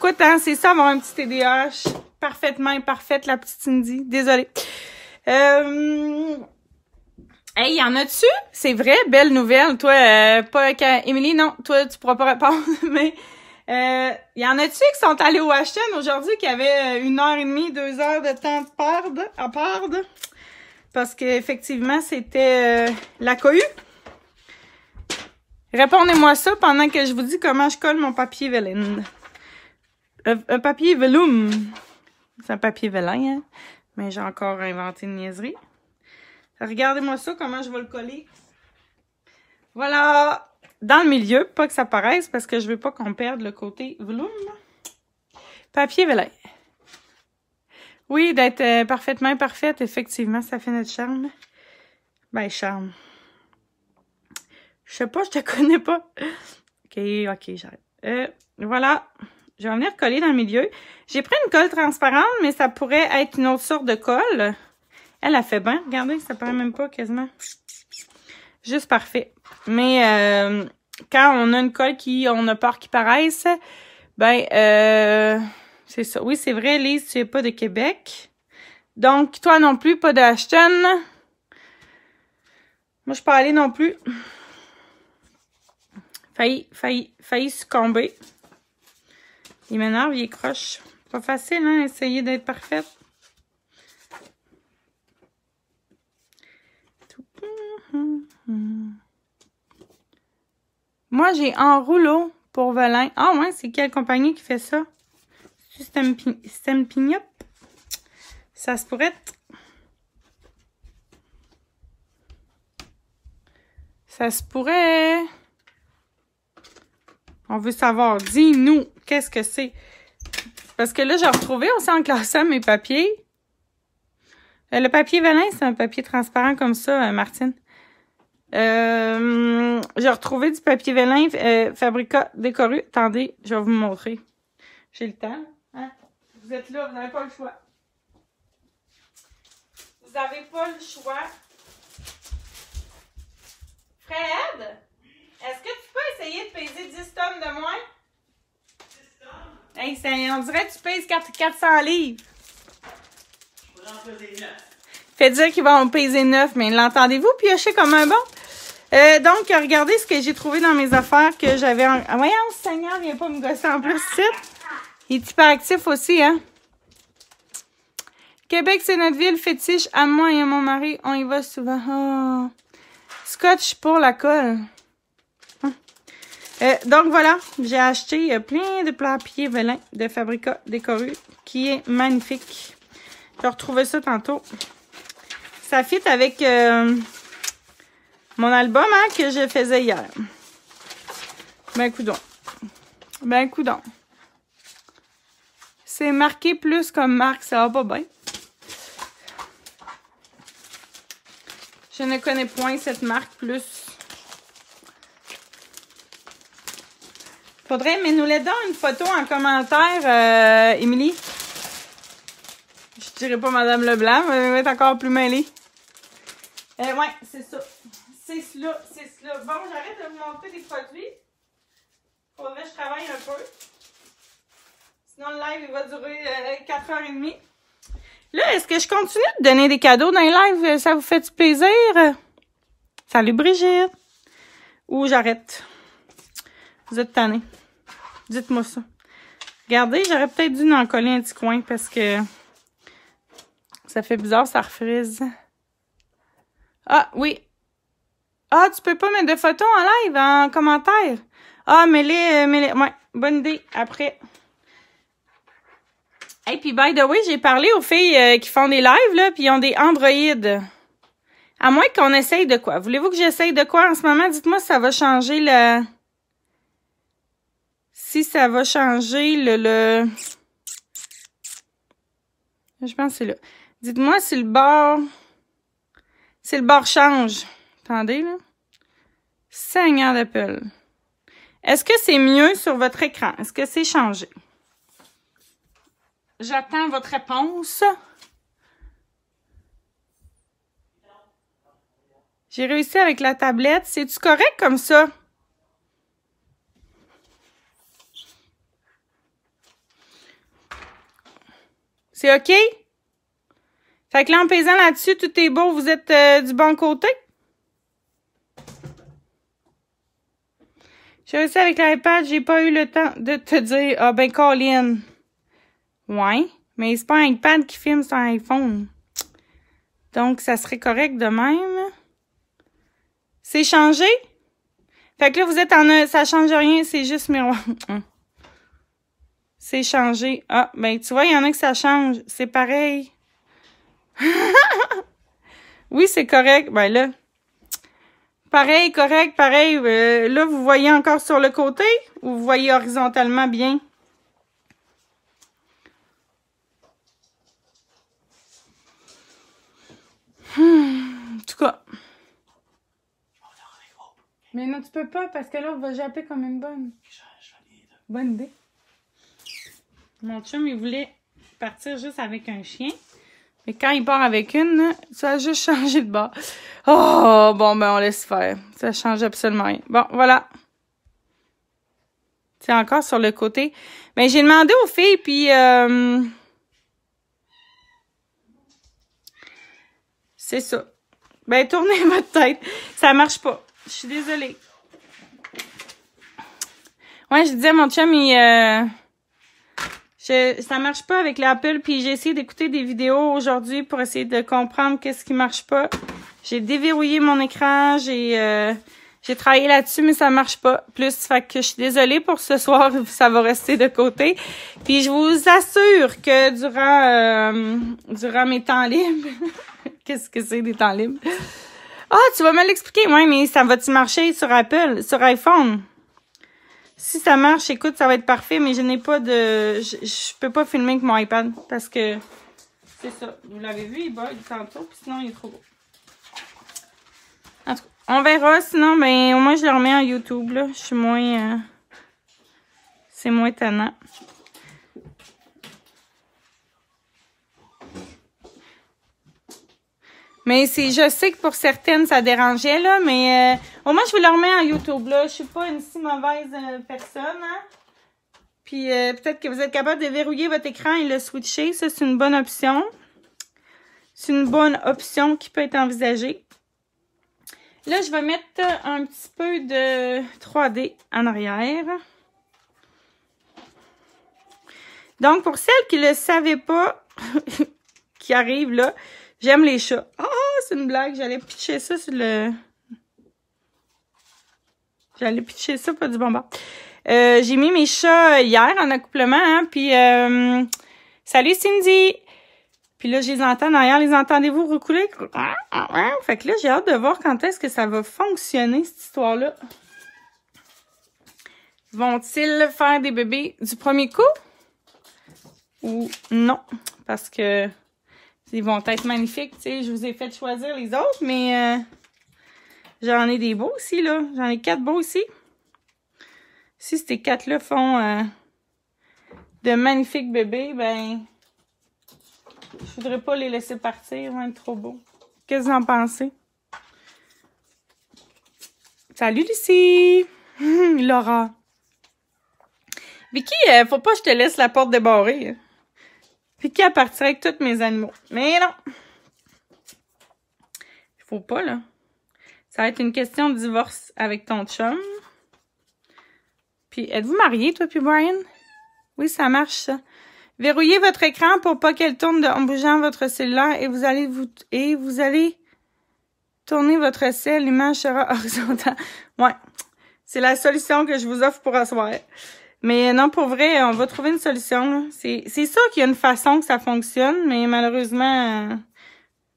Écoute, hein, c'est ça avoir un petit Tdh Parfaitement imparfaite, la petite indie Désolée. Euh... Hey, y en a-tu? C'est vrai, belle nouvelle. Toi, euh, pas non, toi, tu pourras pas répondre, mais euh, y en a-tu qui sont allés au Washington aujourd'hui qui avaient euh, une heure et demie, deux heures de temps de perdre, à perdre? Parce qu'effectivement, c'était euh, la cohue. Répondez-moi ça pendant que je vous dis comment je colle mon papier Vélène un papier velum, C'est un papier vélin, hein? Mais j'ai encore inventé une niaiserie. Regardez-moi ça, comment je vais le coller. Voilà! Dans le milieu, pas que ça paraisse, parce que je veux pas qu'on perde le côté velum. Papier vélin. Oui, d'être euh, parfaitement parfaite, effectivement, ça fait notre charme. Ben, charme. Je sais pas, je te connais pas. OK, OK, j'arrête. Euh, voilà. Je vais venir coller dans le milieu. J'ai pris une colle transparente, mais ça pourrait être une autre sorte de colle. Elle a fait bien. Regardez, ça paraît même pas quasiment. Juste parfait. Mais euh, quand on a une colle qui, on a peur qu'il paraisse, ben, euh, c'est ça. Oui, c'est vrai, Lise, tu n'es pas de Québec. Donc, toi non plus, pas de Ashton. Moi, je peux aller non plus. Failli, failli, failli succomber. Il m'énerve, il est croche. Pas facile, hein, essayer d'être parfaite. Moi, j'ai un rouleau pour Velin. Ah ouais, c'est quelle compagnie qui fait ça? Stamping Up? Ça se pourrait Ça se pourrait... On veut savoir. Dis-nous qu'est-ce que c'est. Parce que là, j'ai retrouvé aussi en classant mes papiers. Euh, le papier vélin, c'est un papier transparent comme ça, euh, Martine. Euh, j'ai retrouvé du papier vélin euh, Fabrica décoré. Attendez, je vais vous montrer. J'ai le temps. Hein? Vous êtes là, vous n'avez pas le choix. Vous n'avez pas le choix. Fred, est-ce que tu peux essayer de peser 10 tonnes de moins? ça, on dirait que tu pèses 400 livres. Fait dire qu'il va en peser 9, mais l'entendez-vous piocher comme un bon? Euh, donc, regardez ce que j'ai trouvé dans mes affaires que j'avais... En... Ah, voyons, Seigneur, vient pas me gosser en plus, Il est hyper actif aussi, hein? Québec, c'est notre ville fétiche. À moi et à mon mari, on y va souvent. Ah. Scotch pour la colle. Euh, donc voilà, j'ai acheté euh, plein de plats à pieds velin de Fabrica Décoru qui est magnifique. Je vais retrouver ça tantôt. Ça fit avec euh, mon album hein, que je faisais hier. Ben coudon. Ben coudon. C'est marqué plus comme marque, ça va pas bien. Je ne connais point cette marque plus Faudrait, mais nous les donne une photo en commentaire, euh, Émilie. Je dirais pas Madame Leblanc, mais elle va être encore plus mêlée. Euh, ouais, c'est ça. C'est cela, c'est cela. Bon, j'arrête de vous montrer les produits. Faudrait que je travaille un peu. Sinon, le live, il va durer 4h30. Euh, Là, est-ce que je continue de donner des cadeaux dans les lives? Ça vous fait du plaisir? Salut Brigitte! Ou j'arrête. Vous êtes tannés. Dites-moi ça. Regardez, j'aurais peut-être dû en coller un petit coin parce que ça fait bizarre, ça refrise. Ah, oui. Ah, tu peux pas mettre de photos en live, en commentaire. Ah, mais les, euh, ouais, bonne idée, après. Et puis by the way, j'ai parlé aux filles euh, qui font des lives, là, puis ils ont des Android. À moins qu'on essaye de quoi. Voulez-vous que j'essaye de quoi en ce moment? Dites-moi si ça va changer le si ça va changer le... le... Je pense que c'est là. Dites-moi si le bord... Si le bord change. Attendez, là. Seigneur d'Apple. Est-ce que c'est mieux sur votre écran? Est-ce que c'est changé? J'attends votre réponse. J'ai réussi avec la tablette. C'est-tu correct comme ça? C'est OK? Fait que là, en pesant là-dessus, tout est beau, vous êtes euh, du bon côté. J'ai réussi avec l'iPad, j'ai pas eu le temps de te dire « Ah ben, Colin! » Ouais, mais c'est pas un iPad qui filme, sur un iPhone. Donc, ça serait correct de même. C'est changé? Fait que là, vous êtes en... Ça change rien, c'est juste miroir. Hum. C'est changé. Ah, ben tu vois, il y en a que ça change. C'est pareil. oui, c'est correct. Ben là, pareil, correct, pareil. Euh, là, vous voyez encore sur le côté ou vous voyez horizontalement bien? Hmm, en tout cas. Mais non, tu peux pas parce que là, on va japper comme une bonne. Bonne idée. Mon chum, il voulait partir juste avec un chien. Mais quand il part avec une, ça a juste changé de bord. Oh, bon, ben, on laisse faire. Ça change absolument rien. Bon, voilà. C'est encore sur le côté. Mais ben, j'ai demandé aux filles, puis... Euh, c'est ça. Ben, tournez votre tête. Ça marche pas. Je suis désolée. Ouais, je disais, mon chum, il... Euh, je, ça marche pas avec l'Apple, puis j'ai essayé d'écouter des vidéos aujourd'hui pour essayer de comprendre qu'est-ce qui marche pas. J'ai déverrouillé mon écran, j'ai euh, j'ai travaillé là-dessus, mais ça marche pas plus. Fait que je suis désolée pour ce soir, ça va rester de côté. Puis je vous assure que durant euh, durant mes temps libres, qu'est-ce que c'est des temps libres? Ah, tu vas me l'expliquer, oui, mais ça va-tu marcher sur Apple, sur iPhone? Si ça marche, écoute, ça va être parfait, mais je n'ai pas de... Je, je, peux pas filmer avec mon iPad parce que c'est ça. Vous l'avez vu, il bug tantôt, puis sinon il est trop beau. En tout cas, on verra. Sinon, ben, au moins je le remets en YouTube. Là. Je suis moins... Euh, c'est moins tannant. Mais je sais que pour certaines, ça dérangeait, là, mais euh, au moins, je vous le remets en YouTube, là. Je suis pas une si mauvaise euh, personne, hein. Puis euh, peut-être que vous êtes capable de verrouiller votre écran et le switcher. Ça, c'est une bonne option. C'est une bonne option qui peut être envisagée. Là, je vais mettre un petit peu de 3D en arrière. Donc, pour celles qui ne le savaient pas, qui arrivent là, j'aime les chats. Oh, c'est une blague. J'allais pitcher ça sur le... J'allais pitcher ça, pas du bonbon. Euh, j'ai mis mes chats hier en accouplement, hein, puis euh, salut Cindy! Puis là, je les entends derrière, les entendez-vous recouler? Fait que là, j'ai hâte de voir quand est-ce que ça va fonctionner, cette histoire-là. Vont-ils faire des bébés du premier coup? Ou non? Parce que ils vont être magnifiques, tu sais. Je vous ai fait choisir les autres, mais euh, j'en ai des beaux aussi, là. J'en ai quatre beaux aussi. Si ces quatre-là font euh, de magnifiques bébés, ben, je voudrais pas les laisser partir, Ils hein, être trop beaux. Qu'est-ce que vous en pensez? Salut Lucie! Laura! Vicky, ne euh, faut pas que je te laisse la porte débarrée. Hein. Puis qui partirait avec tous mes animaux. Mais non! Il faut pas, là. Ça va être une question de divorce avec ton chum. Puis, êtes-vous marié, toi puis Brian? Oui, ça marche, ça. Verrouillez votre écran pour pas qu'elle tourne en bougeant votre cellulaire et vous allez vous, et vous allez tourner votre cellule. l'image sera horizontale. Ouais. C'est la solution que je vous offre pour asseoir. Mais non, pour vrai, on va trouver une solution. C'est ça qu'il y a une façon que ça fonctionne, mais malheureusement, euh,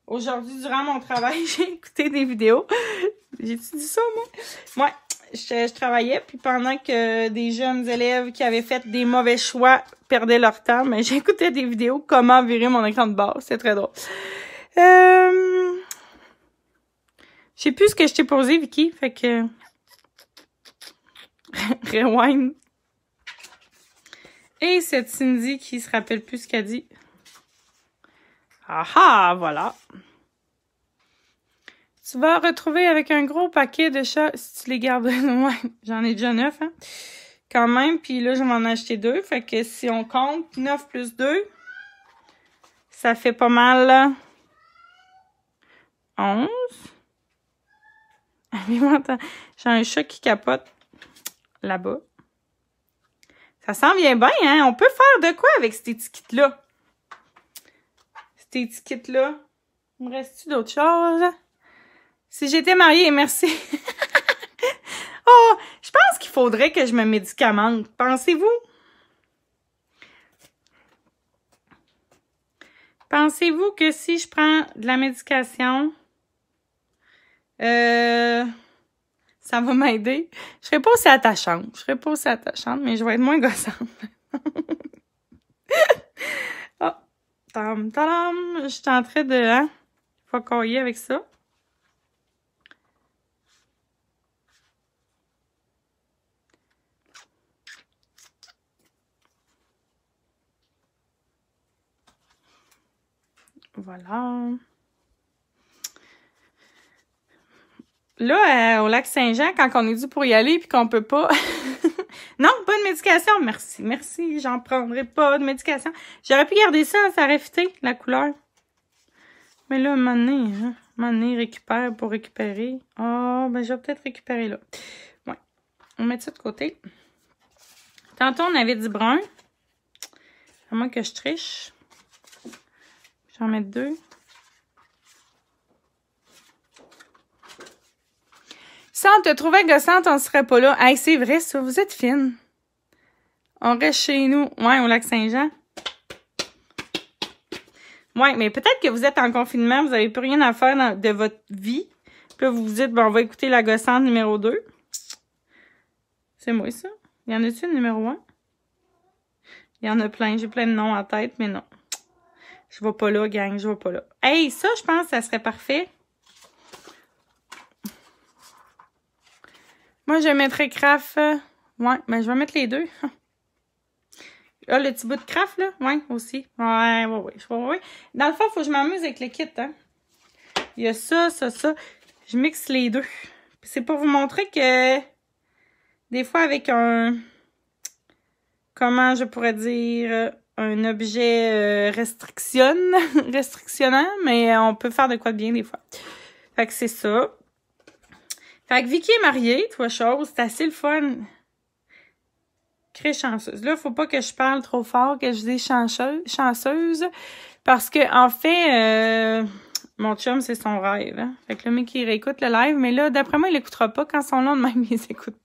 aujourd'hui, durant mon travail, j'ai écouté des vidéos. J'ai-tu dit ça, moi? Ouais, je, travaillais, puis pendant que des jeunes élèves qui avaient fait des mauvais choix perdaient leur temps, mais j'écoutais des vidéos comment virer mon écran de bord. C'est très drôle. Euh... Je sais plus ce que je t'ai posé, Vicky, fait que... Rewind. Et cette Cindy qui se rappelle plus ce qu'elle dit. Ah ah, voilà. Tu vas retrouver avec un gros paquet de chats si tu les gardes. moi, j'en ai déjà neuf, hein. Quand même, puis là, je m'en ai acheté deux. Fait que si on compte, 9 plus 2, ça fait pas mal 11. Euh, j'ai un chat qui capote là-bas. Ça s'en vient bien, hein? On peut faire de quoi avec cette étiquette-là? Cette étiquette-là. Me reste-tu d'autres choses? Si j'étais mariée, merci. oh, je pense qu'il faudrait que je me médicamente. Pensez-vous? Pensez-vous que si je prends de la médication, euh, ça va m'aider. Je serai pas aussi attachante. Je serai pas aussi attachante, mais je vais être moins gossante. oh, tam, tam, je suis en train de, hein, Faut avec ça. Voilà. Là, euh, au lac Saint-Jean, quand on est dû pour y aller puis qu'on peut pas. non, pas de médication. Merci, merci. J'en prendrai pas de médication. J'aurais pu garder ça, ça aurait fité, la couleur. Mais là, nez, hein. nez récupère pour récupérer. Oh, ben, je vais peut-être récupérer là. Ouais. On met ça de côté. Tantôt, on avait du brun. À moins que je triche. J'en mets deux. Sans te trouver gossante, on serait pas là. Hey, c'est vrai, ça, vous êtes fine. On reste chez nous. Ouais, au lac Saint-Jean. Ouais, mais peut-être que vous êtes en confinement, vous n'avez plus rien à faire de votre vie. Puis là, vous vous dites, bon, on va écouter la gossante numéro 2. C'est moi, ça. Y en a-tu une numéro 1? Il y en a plein. J'ai plein de noms en tête, mais non. Je vais pas là, gang. Je vais pas là. Hey, ça, je pense que ça serait parfait. Moi, je mettrais craft. Euh, ouais, mais ben, je vais mettre les deux. Ah, le petit bout de craft, là. Ouais, aussi. Ouais, ouais, ouais. Dans le fond, il faut que je m'amuse avec le kit, hein. Il y a ça, ça, ça. Je mixe les deux. C'est pour vous montrer que des fois avec un comment je pourrais dire euh, un objet euh, restrictionne restrictionnant, mais on peut faire de quoi de bien des fois. Fait que c'est ça. Fait que Vicky est mariée, trois choses. C'est assez le fun. Très chanceuse. Là, faut pas que je parle trop fort, que je dis chanceuse, parce que en fait, euh, mon chum, c'est son rêve. Hein. Fait que le mec, il réécoute le live, mais là, d'après moi, il écoutera pas. Quand son nom de même, il s'écoute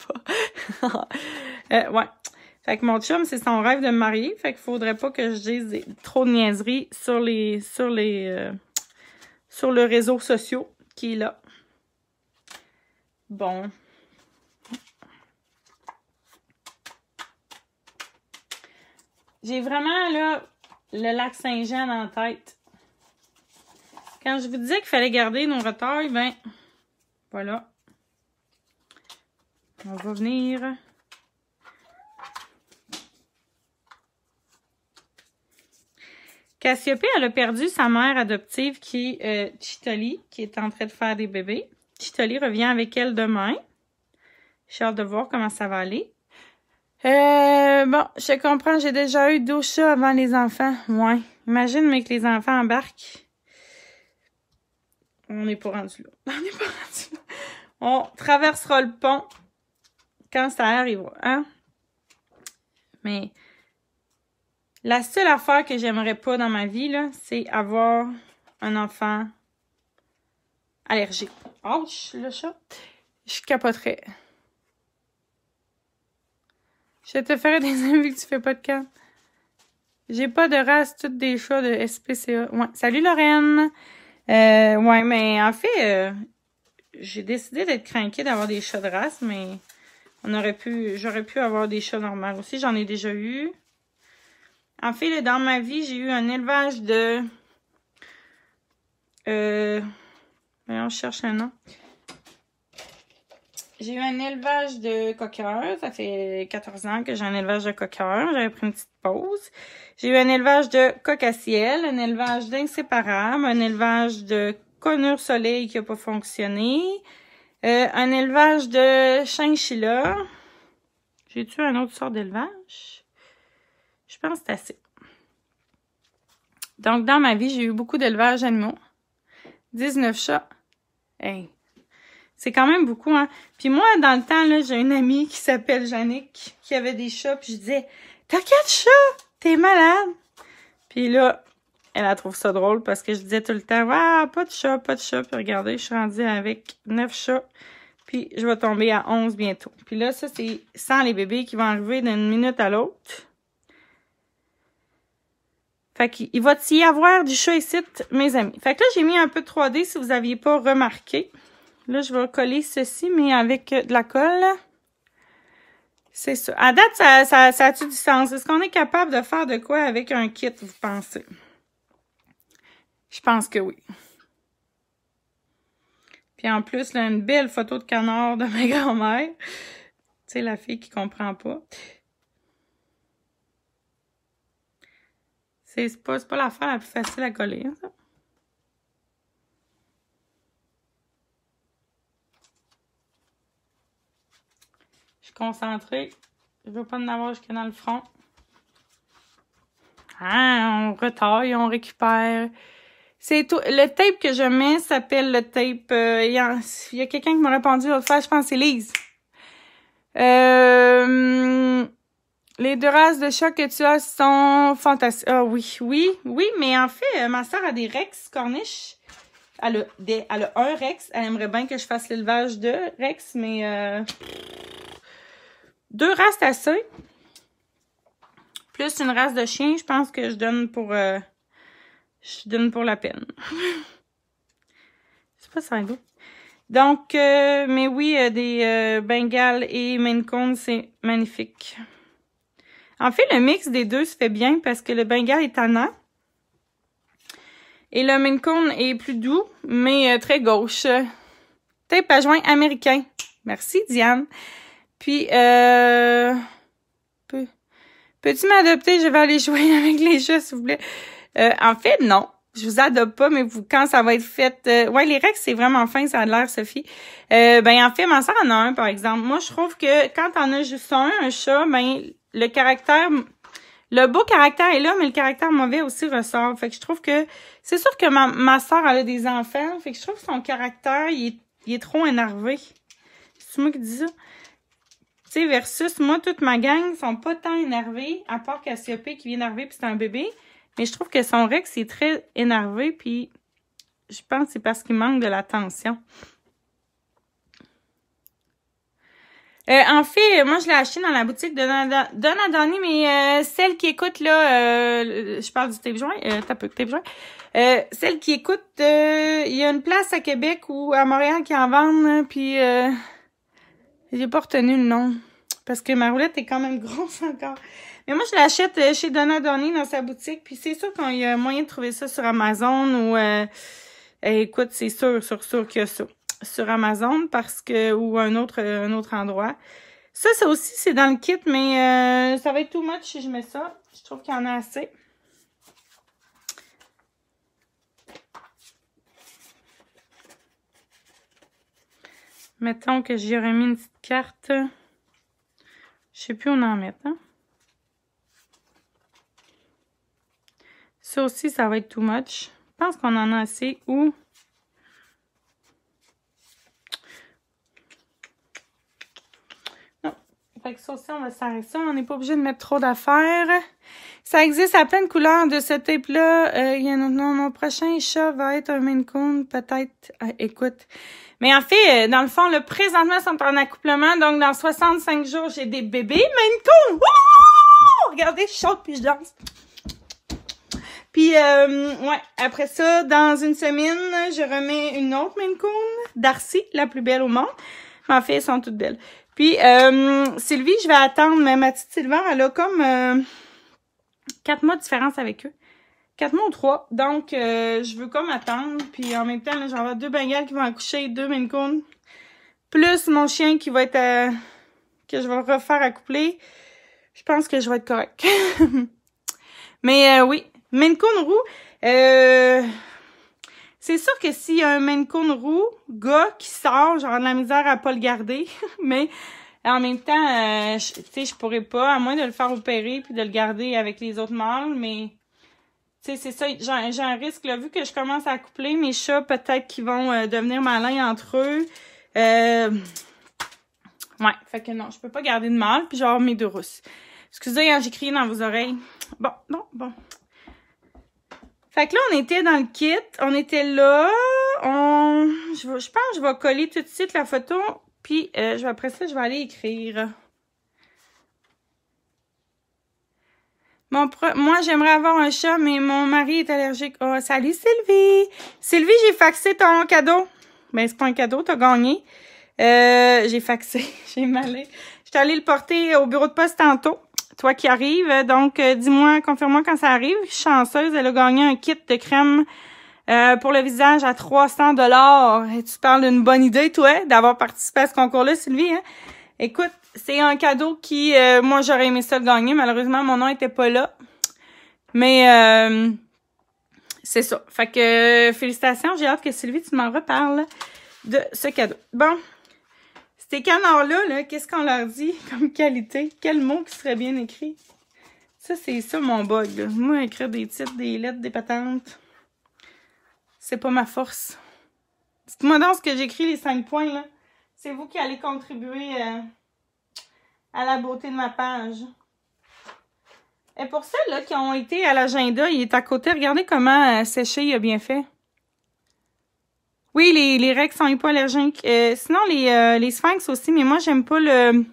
pas. Euh, ouais. Fait que mon chum, c'est son rêve de me marier. Fait qu'il faudrait pas que je dise trop de niaiseries sur les, sur les, euh, sur le réseau social qui est là. Bon. J'ai vraiment, là, le lac Saint-Jean en tête. Quand je vous disais qu'il fallait garder nos retards, ben, voilà. On va venir... Cassiopée, elle a perdu sa mère adoptive qui est euh, Chitoli, qui est en train de faire des bébés. Chitoli revient avec elle demain. J'ai hâte de voir comment ça va aller. Euh, bon, je comprends, j'ai déjà eu deux chats avant les enfants. Ouais. Imagine, mais que les enfants embarquent. On n'est pas rendu là. On n'est pas rendu là. On traversera le pont quand ça arrivera, hein? Mais la seule affaire que j'aimerais pas dans ma vie, là, c'est avoir un enfant allergique. Oh, le chat. Je capoterais. Je te ferai des amis que tu fais pas de cas. J'ai pas de race, toutes des chats de SPCA. Salut Lorraine! Euh, ouais, mais en fait, euh, j'ai décidé d'être craquée d'avoir des chats de race, mais on aurait pu, j'aurais pu avoir des chats normaux aussi. J'en ai déjà eu. En fait, dans ma vie, j'ai eu un élevage de... Euh, mais ben, on cherche un nom. J'ai eu un élevage de coqueurs. Ça fait 14 ans que j'ai un élevage de coqueurs. J'avais pris une petite pause. J'ai eu un élevage de ciel. un élevage d'inséparables, un élevage de conure soleil qui n'a pas fonctionné, euh, un élevage de chinchilla. J'ai-tu un autre sort d'élevage? Je pense que c'est assez. Donc, dans ma vie, j'ai eu beaucoup d'élevages animaux. 19 chats, c'est quand même beaucoup, hein? Puis moi, dans le temps, là, j'ai une amie qui s'appelle Jannick qui avait des chats, puis je disais « T'as quatre chats! T'es malade! » Puis là, elle, la trouve ça drôle parce que je disais tout le temps « Ah, pas de chat, pas de chat! » Puis regardez, je suis rendue avec neuf chats, puis je vais tomber à onze bientôt. Puis là, ça, c'est sans les bébés qui vont arriver d'une minute à l'autre. Fait qu'il va y avoir du choix ici, mes amis. Fait que là, j'ai mis un peu de 3D si vous n'aviez pas remarqué. Là, je vais coller ceci, mais avec euh, de la colle. C'est ça. À date, ça, ça, ça a-tu du sens? Est-ce qu'on est capable de faire de quoi avec un kit, vous pensez? Je pense que oui. Puis en plus, là, une belle photo de canard de ma grand-mère. Tu sais, la fille qui comprend pas. C'est pas, pas l'affaire la plus facile à coller, hein, Je suis concentrée. Je veux pas en avoir jusque dans le front. Ah, on retaille, on récupère. C'est tout. Le tape que je mets s'appelle le tape. Euh, il y a, quelqu'un qui m'a répondu l'autre fois, je pense c'est Lise. Euh, les deux races de chats que tu as sont fantastiques. Ah oui, oui, oui, mais en fait, ma soeur a des Rex corniche. Elle a, a un Rex. Elle aimerait bien que je fasse l'élevage de Rex, mais euh, deux races assez. Plus une race de chien, je pense que je donne pour euh, je donne pour la peine. C'est pas ça hein, Donc, euh, mais oui, des Bengales et Maine c'est magnifique. En fait, le mix des deux se fait bien parce que le bengal est tannant. Et le Maine Coon est plus doux, mais euh, très gauche. Tape à joint américain. Merci, Diane. Puis, euh... Peux-tu m'adopter? Je vais aller jouer avec les chats, s'il vous plaît. Euh, en fait, non. Je vous adopte pas, mais vous, quand ça va être fait... Euh, ouais, les règles, c'est vraiment fin, ça a l'air, Sophie. Euh, ben, en fait, ma soeur en a un, par exemple. Moi, je trouve que quand on as juste un, un chat, ben, le caractère, le beau caractère est là, mais le caractère mauvais aussi ressort. Fait que je trouve que, c'est sûr que ma, soeur, elle a des enfants. Fait que je trouve que son caractère, il est, trop énervé. C'est moi qui dis ça. Tu sais, versus moi, toute ma gang sont pas tant énervés, à part Cassiopée qui est énervé puis c'est un bébé. Mais je trouve que son Rex est très énervé puis je pense que c'est parce qu'il manque de l'attention. Euh, en fait, moi, je l'ai acheté dans la boutique de Donna, Donna Donny, mais euh, celle qui écoute, là, euh, je parle du tape joint, euh, t'as peu que tape joint. Euh, celle qui écoute, il y a une place à Québec ou à Montréal qui en vendent, puis j'ai pas retenu le nom. Parce que ma roulette est quand même grosse encore. Mais moi, je l'achète chez Donna Donny dans sa boutique, puis c'est sûr qu'il y a moyen de trouver ça sur Amazon ou... écoute, c'est sûr, sûr, sûr qu'il y a ça sur Amazon parce que ou un autre, un autre endroit. Ça, ça aussi, c'est dans le kit, mais euh, ça va être too much si je mets ça. Je trouve qu'il y en a assez. Mettons que j'y aurais mis une petite carte. Je sais plus où on en met. Hein. Ça aussi, ça va être too much. Je pense qu'on en a assez. Ou... Fait que ça aussi, on va s'arrêter ça. On n'est pas obligé de mettre trop d'affaires. Ça existe à plein de couleurs de ce type-là. Euh, mon, mon, prochain chat va être un Maine Coon, peut-être. Ah, écoute. Mais en fait, euh, dans le fond, le présentement, ils sont en accouplement. Donc, dans 65 jours, j'ai des bébés Maine Coon. Regardez, je chante puis je danse. Puis, euh, ouais, après ça, dans une semaine, je remets une autre Maine Coon, Darcy, la plus belle au monde. En fait, elles sont toutes belles. Puis, euh, Sylvie, je vais attendre. mais Ma petite Sylvain, elle a comme euh, quatre mois de différence avec eux. Quatre mois ou trois. Donc, euh, je veux comme attendre. Puis, en même temps, j'en ai deux bengales qui vont accoucher, deux Maine Plus mon chien qui va être euh, que je vais refaire accoupler. Je pense que je vais être correct. Mais euh, oui, Maine Roux. Euh. C'est sûr que s'il y a un Maine Coon roux, gars, qui sort, j'aurai de la misère à pas le garder. mais en même temps, euh, tu sais, je pourrais pas, à moins de le faire opérer puis de le garder avec les autres mâles, mais tu sais, c'est ça, j'ai un risque, là, vu que je commence à coupler mes chats, peut-être qu'ils vont euh, devenir malins entre eux. Euh, ouais, fait que non, je peux pas garder de mâle, puis genre mes deux rousses. Excusez, moi hein, j'ai crié dans vos oreilles. Bon, bon, bon. Fait que là, on était dans le kit, on était là, on... Je, pense je vais coller tout de suite la photo, puis euh, je vais, après ça, je vais aller écrire. Mon Moi, j'aimerais avoir un chat, mais mon mari est allergique. Oh, salut Sylvie! Sylvie, j'ai faxé ton cadeau. Ben, c'est pas un cadeau, t'as gagné. Euh, j'ai faxé, j'ai malé. J'étais allée le porter au bureau de poste tantôt. Toi qui arrives, donc euh, dis-moi, confirme-moi quand ça arrive. Chanceuse, elle a gagné un kit de crème euh, pour le visage à 300 dollars. Tu parles d'une bonne idée, toi, d'avoir participé à ce concours-là, Sylvie. Hein? Écoute, c'est un cadeau qui, euh, moi, j'aurais aimé ça le gagner. Malheureusement, mon nom était pas là. Mais c'est ça. Fait que félicitations. J'ai hâte que Sylvie, tu m'en reparles de ce cadeau. Bon, ces canards-là, -là, qu'est-ce qu'on leur dit comme qualité? Quel mot qui serait bien écrit? Ça, c'est ça mon bug. Moi, écrire des titres, des lettres, des patentes, c'est pas ma force. Dites-moi dans ce que j'écris, les cinq points, là. C'est vous qui allez contribuer euh, à la beauté de ma page. Et pour celles là, qui ont été à l'agenda, il est à côté. Regardez comment euh, sécher, il a bien fait. Oui, les, les règles sont hypoallergiques. Euh, sinon, les, euh, les sphinx aussi, mais moi, j'aime pas le...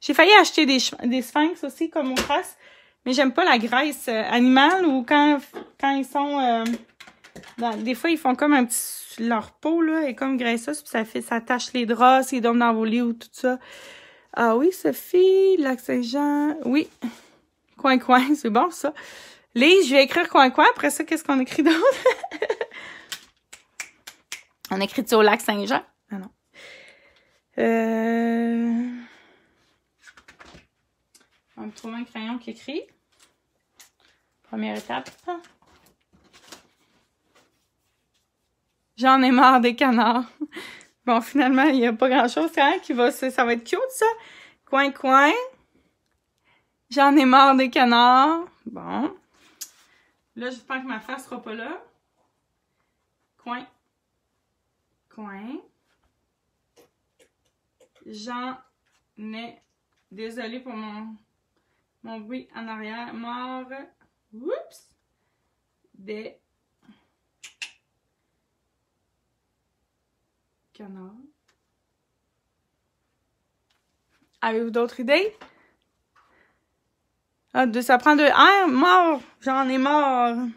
J'ai failli acheter des, des sphinx aussi, comme on fasse, mais j'aime pas la graisse euh, animale ou quand, quand ils sont... des fois, ils font comme un petit... Leur peau, là, est comme graisseuse, puis ça fait, ça tache les draps, s'ils dorment dans vos lits ou tout ça. Ah oui, Sophie, Lac-Saint-Jean, oui. Coin-coin, c'est bon, ça. Lise, je vais écrire coin-coin. Après ça, qu'est-ce qu'on écrit d'autre? On écrit-tu au lac Saint-Jean? Ah non. Euh, on me trouve un crayon qui écrit. Première étape. J'en ai marre des canards. Bon, finalement, il n'y a pas grand-chose qui va... Ça va être cute, ça. Coin, coin. J'en ai marre des canards. Bon. Là, j'espère que ma face sera pas là. Coin, coin. J'en ai. désolé pour mon, mon bruit en arrière. Mort. Oups! Des canards. Avez-vous d'autres idées? Ah, de, ça prend de hein, mort! J'en ai mort!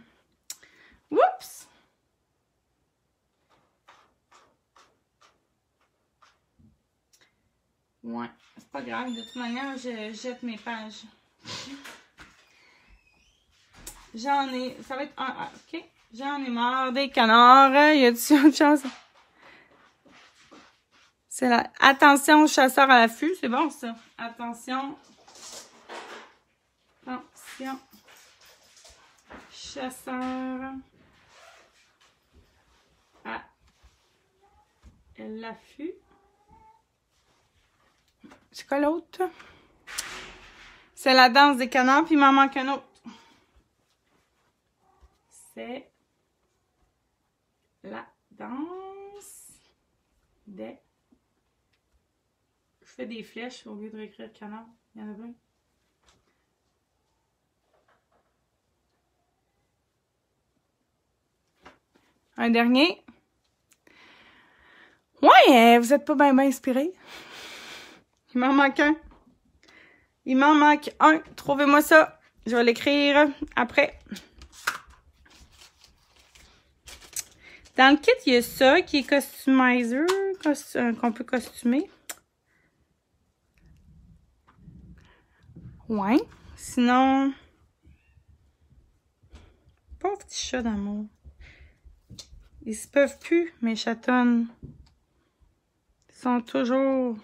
Oups! Ouais. C'est pas grave. De toute manière, je jette mes pages. J'en ai. Ça va être OK. J'en ai marre des canards. Il Y a tu autre chose? C'est la. Attention, chasseur à l'affût. C'est bon, ça. Attention. Attention. Chasseur. À l'affût. C'est quoi l'autre? C'est la danse des canards, puis il m'en manque un autre. C'est la danse des... Je fais des flèches au lieu de réécrire canard. Il y en a plein. Un dernier. Ouais, vous êtes pas bien inspiré. Il m'en manque un. Il m'en manque un. Trouvez-moi ça. Je vais l'écrire après. Dans le kit, il y a ça qui est customizer, euh, qu'on peut costumer. Ouais. Sinon... Pauvre petit chat d'amour. Ils se peuvent plus, mes chatons. Ils sont toujours...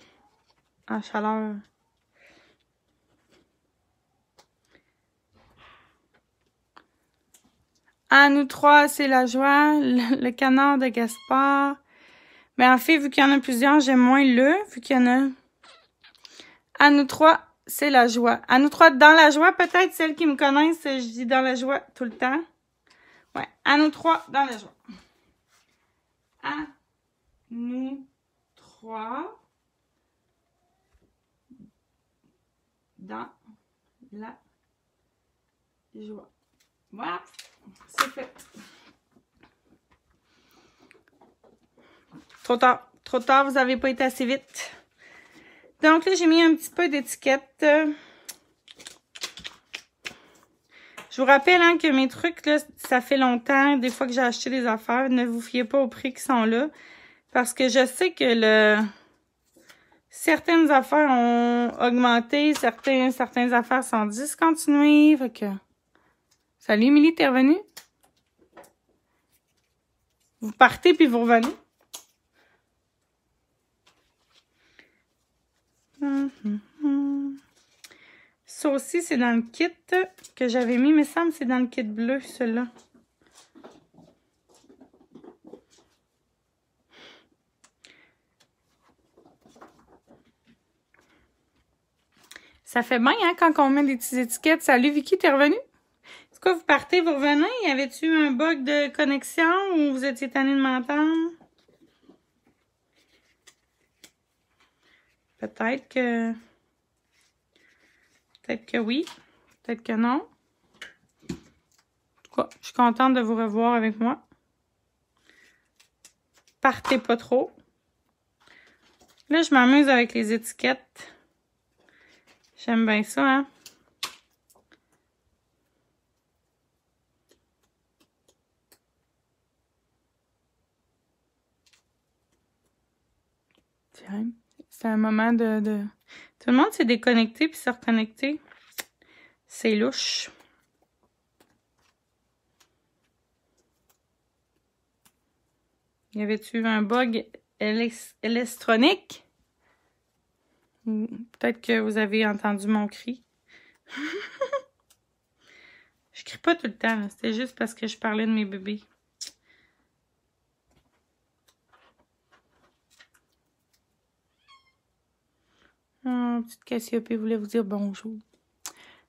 À nous trois, c'est la joie, le, canard de Gaspard. Mais en fait, vu qu'il y en a plusieurs, j'aime moins le, vu qu'il y en a. À nous trois, c'est la joie. À nous trois, dans la joie, peut-être celles qui me connaissent, je dis dans la joie tout le temps. Ouais, à nous trois, dans la joie. À nous trois. dans la joie. Voilà, c'est fait. Trop tard. Trop tard, vous n'avez pas été assez vite. Donc là, j'ai mis un petit peu d'étiquette. Je vous rappelle hein, que mes trucs, là, ça fait longtemps, des fois que j'ai acheté des affaires, ne vous fiez pas au prix qui sont là. Parce que je sais que le certaines affaires ont augmenté, certaines affaires sont discontinuées. que... Salut Émilie, t'es revenue? Vous partez puis vous revenez? Ça aussi, c'est dans le kit que j'avais mis, mais ça c'est dans le kit bleu, celui-là. Ça fait bien, hein, quand on met des petites étiquettes. Salut Vicky, t'es revenue? Est-ce que vous partez, vous revenez? Y avait-tu un bug de connexion ou vous étiez tanné de m'entendre? Peut-être que... Peut-être que oui. Peut-être que non. En tout cas, je suis contente de vous revoir avec moi. Partez pas trop. Là, je m'amuse avec les étiquettes. J'aime bien ça, hein? C'est un moment de, Tout le monde s'est déconnecté puis s'est reconnecté. C'est louche. Y avait-tu un bug électronique? Peut-être que vous avez entendu mon cri. je crie pas tout le temps, c'était juste parce que je parlais de mes bébés. Ah, petite Cassiopée voulait vous dire bonjour.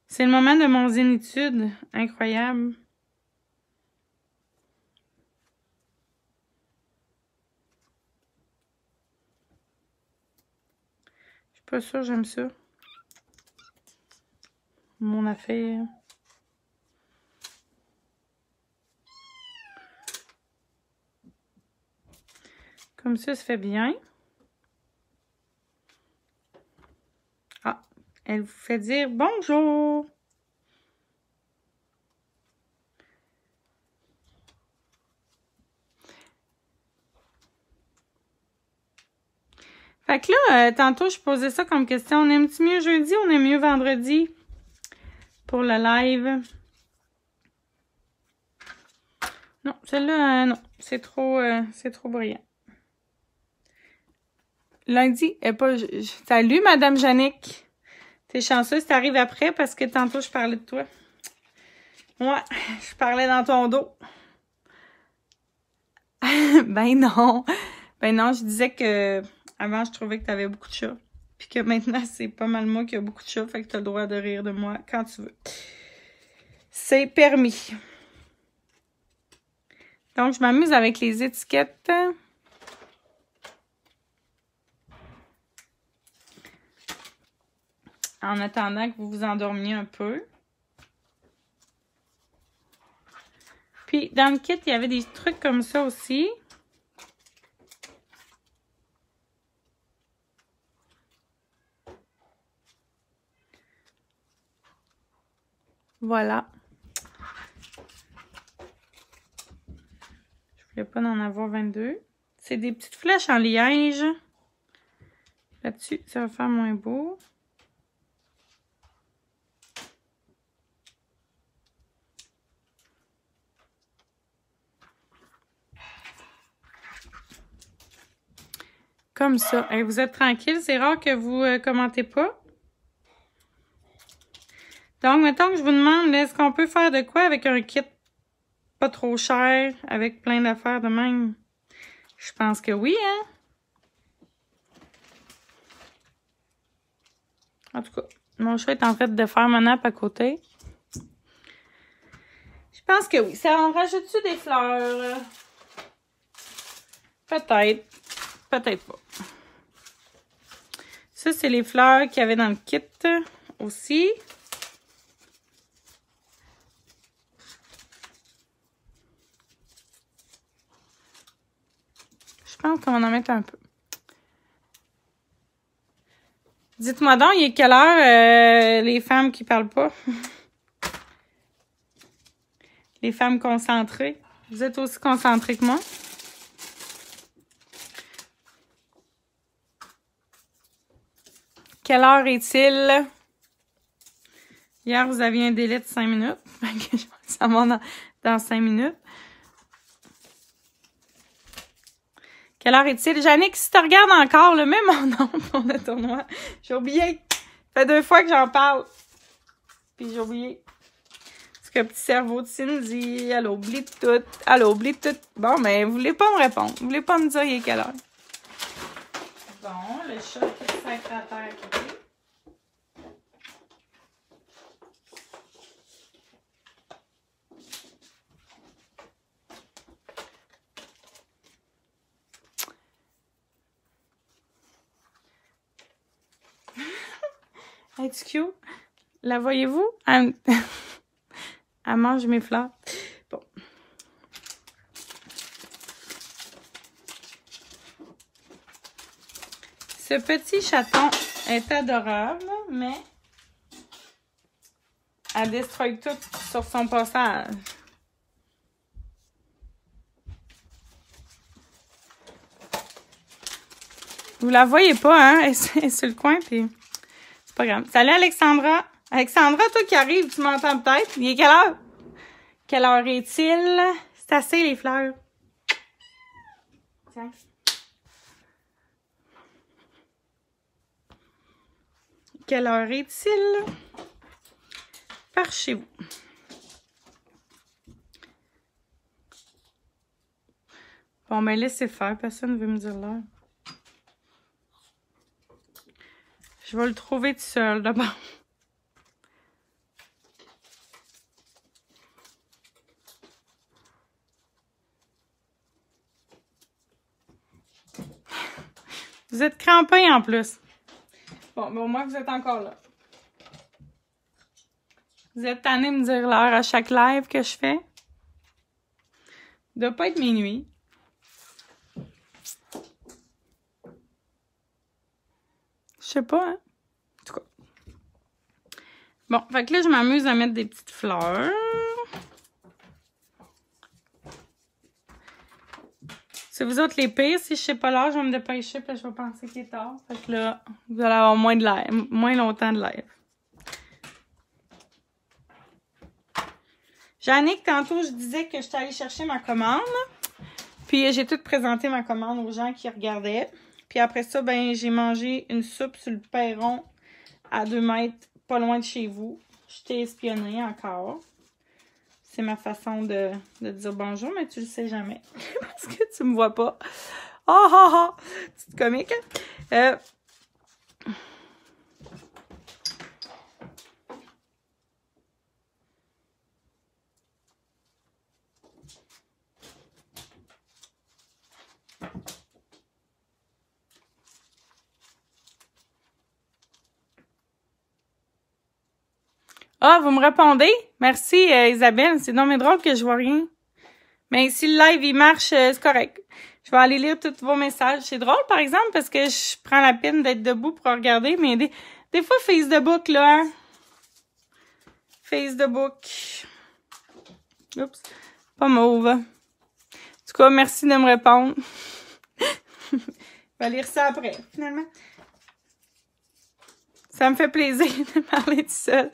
C'est le moment de mon zénitude. Incroyable. Pas sûr, j'aime ça. Mon affaire. Comme ça, se fait bien. Ah, elle vous fait dire bonjour. Fait que là, euh, tantôt, je posais ça comme question. On aime-tu mieux jeudi, on aime mieux vendredi pour le live? Non, celle-là, euh, non. C'est trop, euh, c'est trop brillant. Lundi, est pas... salut, Madame Jannick. T'es chanceuse, t'arrives après parce que tantôt, je parlais de toi. Moi, je parlais dans ton dos. ben non. Ben non, je disais que avant, je trouvais que tu avais beaucoup de chats. Puis que maintenant, c'est pas mal moi qui a beaucoup de chats. Fait que tu as le droit de rire de moi quand tu veux. C'est permis. Donc, je m'amuse avec les étiquettes. En attendant que vous vous endormiez un peu. Puis, dans le kit, il y avait des trucs comme ça aussi. Voilà. Je voulais pas en avoir 22. C'est des petites flèches en liège. Là-dessus, ça va faire moins beau. Comme ça. Et vous êtes tranquille, c'est rare que vous euh, commentez pas. Donc, mettons que je vous demande, est-ce qu'on peut faire de quoi avec un kit pas trop cher, avec plein d'affaires de même? Je pense que oui, hein? En tout cas, mon chat est en train de faire ma nappe à côté. Je pense que oui. Ça, on rajoute-tu des fleurs? Peut-être. Peut-être pas. Ça, c'est les fleurs qu'il y avait dans le kit aussi. Je pense qu'on va en mettre un peu. Dites-moi donc, il est quelle heure euh, les femmes qui parlent pas? les femmes concentrées. Vous êtes aussi concentrées que moi? Quelle heure est-il? Hier, vous aviez un délai de 5 minutes. ça monte dans 5 minutes. Quelle heure est-il? Jannick, si tu regardes encore, le même mon nom pour le tournoi. J'ai oublié. Ça fait deux fois que j'en parle. Puis j'ai oublié. C'est que le petit cerveau de Cindy, elle oublie tout. Elle oublie tout. Bon, mais ben, vous voulez pas me répondre. Vous voulez pas me dire il quelle heure. Bon, le chat qui se à terre. cute? la voyez-vous Elle... mange mes fleurs. Bon. Ce petit chaton est adorable, mais elle détruit tout sur son passage. Vous la voyez pas, hein? Elle est sur le coin, puis... Salut Alexandra. Alexandra, toi qui arrives, tu m'entends peut-être. Il est quelle heure? Quelle heure est-il? C'est assez les fleurs. Quelle heure est-il? Par chez vous. Bon, mais ben, laissez faire, personne ne veut me dire l'heure. Je vais le trouver tout seul d'abord. Vous êtes crampés en plus. Bon, mais au moins vous êtes encore là. Vous êtes tanné de me dire l'heure à chaque live que je fais. De doit pas être minuit. Je sais pas, hein. En tout cas. Bon, fait que là, je m'amuse à mettre des petites fleurs. Si vous autres les pires, si je sais pas là, je vais me dépêcher parce je vais penser qu'il est tard. Fait que là, vous allez avoir moins de moins longtemps de live. Jannick, tantôt, je disais que j'étais allée chercher ma commande. Puis j'ai tout présenté ma commande aux gens qui regardaient. Puis après ça, ben j'ai mangé une soupe sur le perron à 2 mètres, pas loin de chez vous. Je t'ai espionné encore. C'est ma façon de, dire bonjour, mais tu le sais jamais. parce que tu me vois pas. Ah oh, oh, Oh. comique. Euh, Ah, vous me répondez? Merci, euh, Isabelle. C'est non mais drôle que je vois rien. Mais si le live, il marche, euh, c'est correct. Je vais aller lire tous vos messages. C'est drôle, par exemple, parce que je prends la peine d'être debout pour regarder, mais des, des fois, Facebook, là, hein. Facebook. Oups, pas mauve. En tout cas, merci de me répondre. je vais lire ça après, finalement. Ça me fait plaisir de parler tout seul.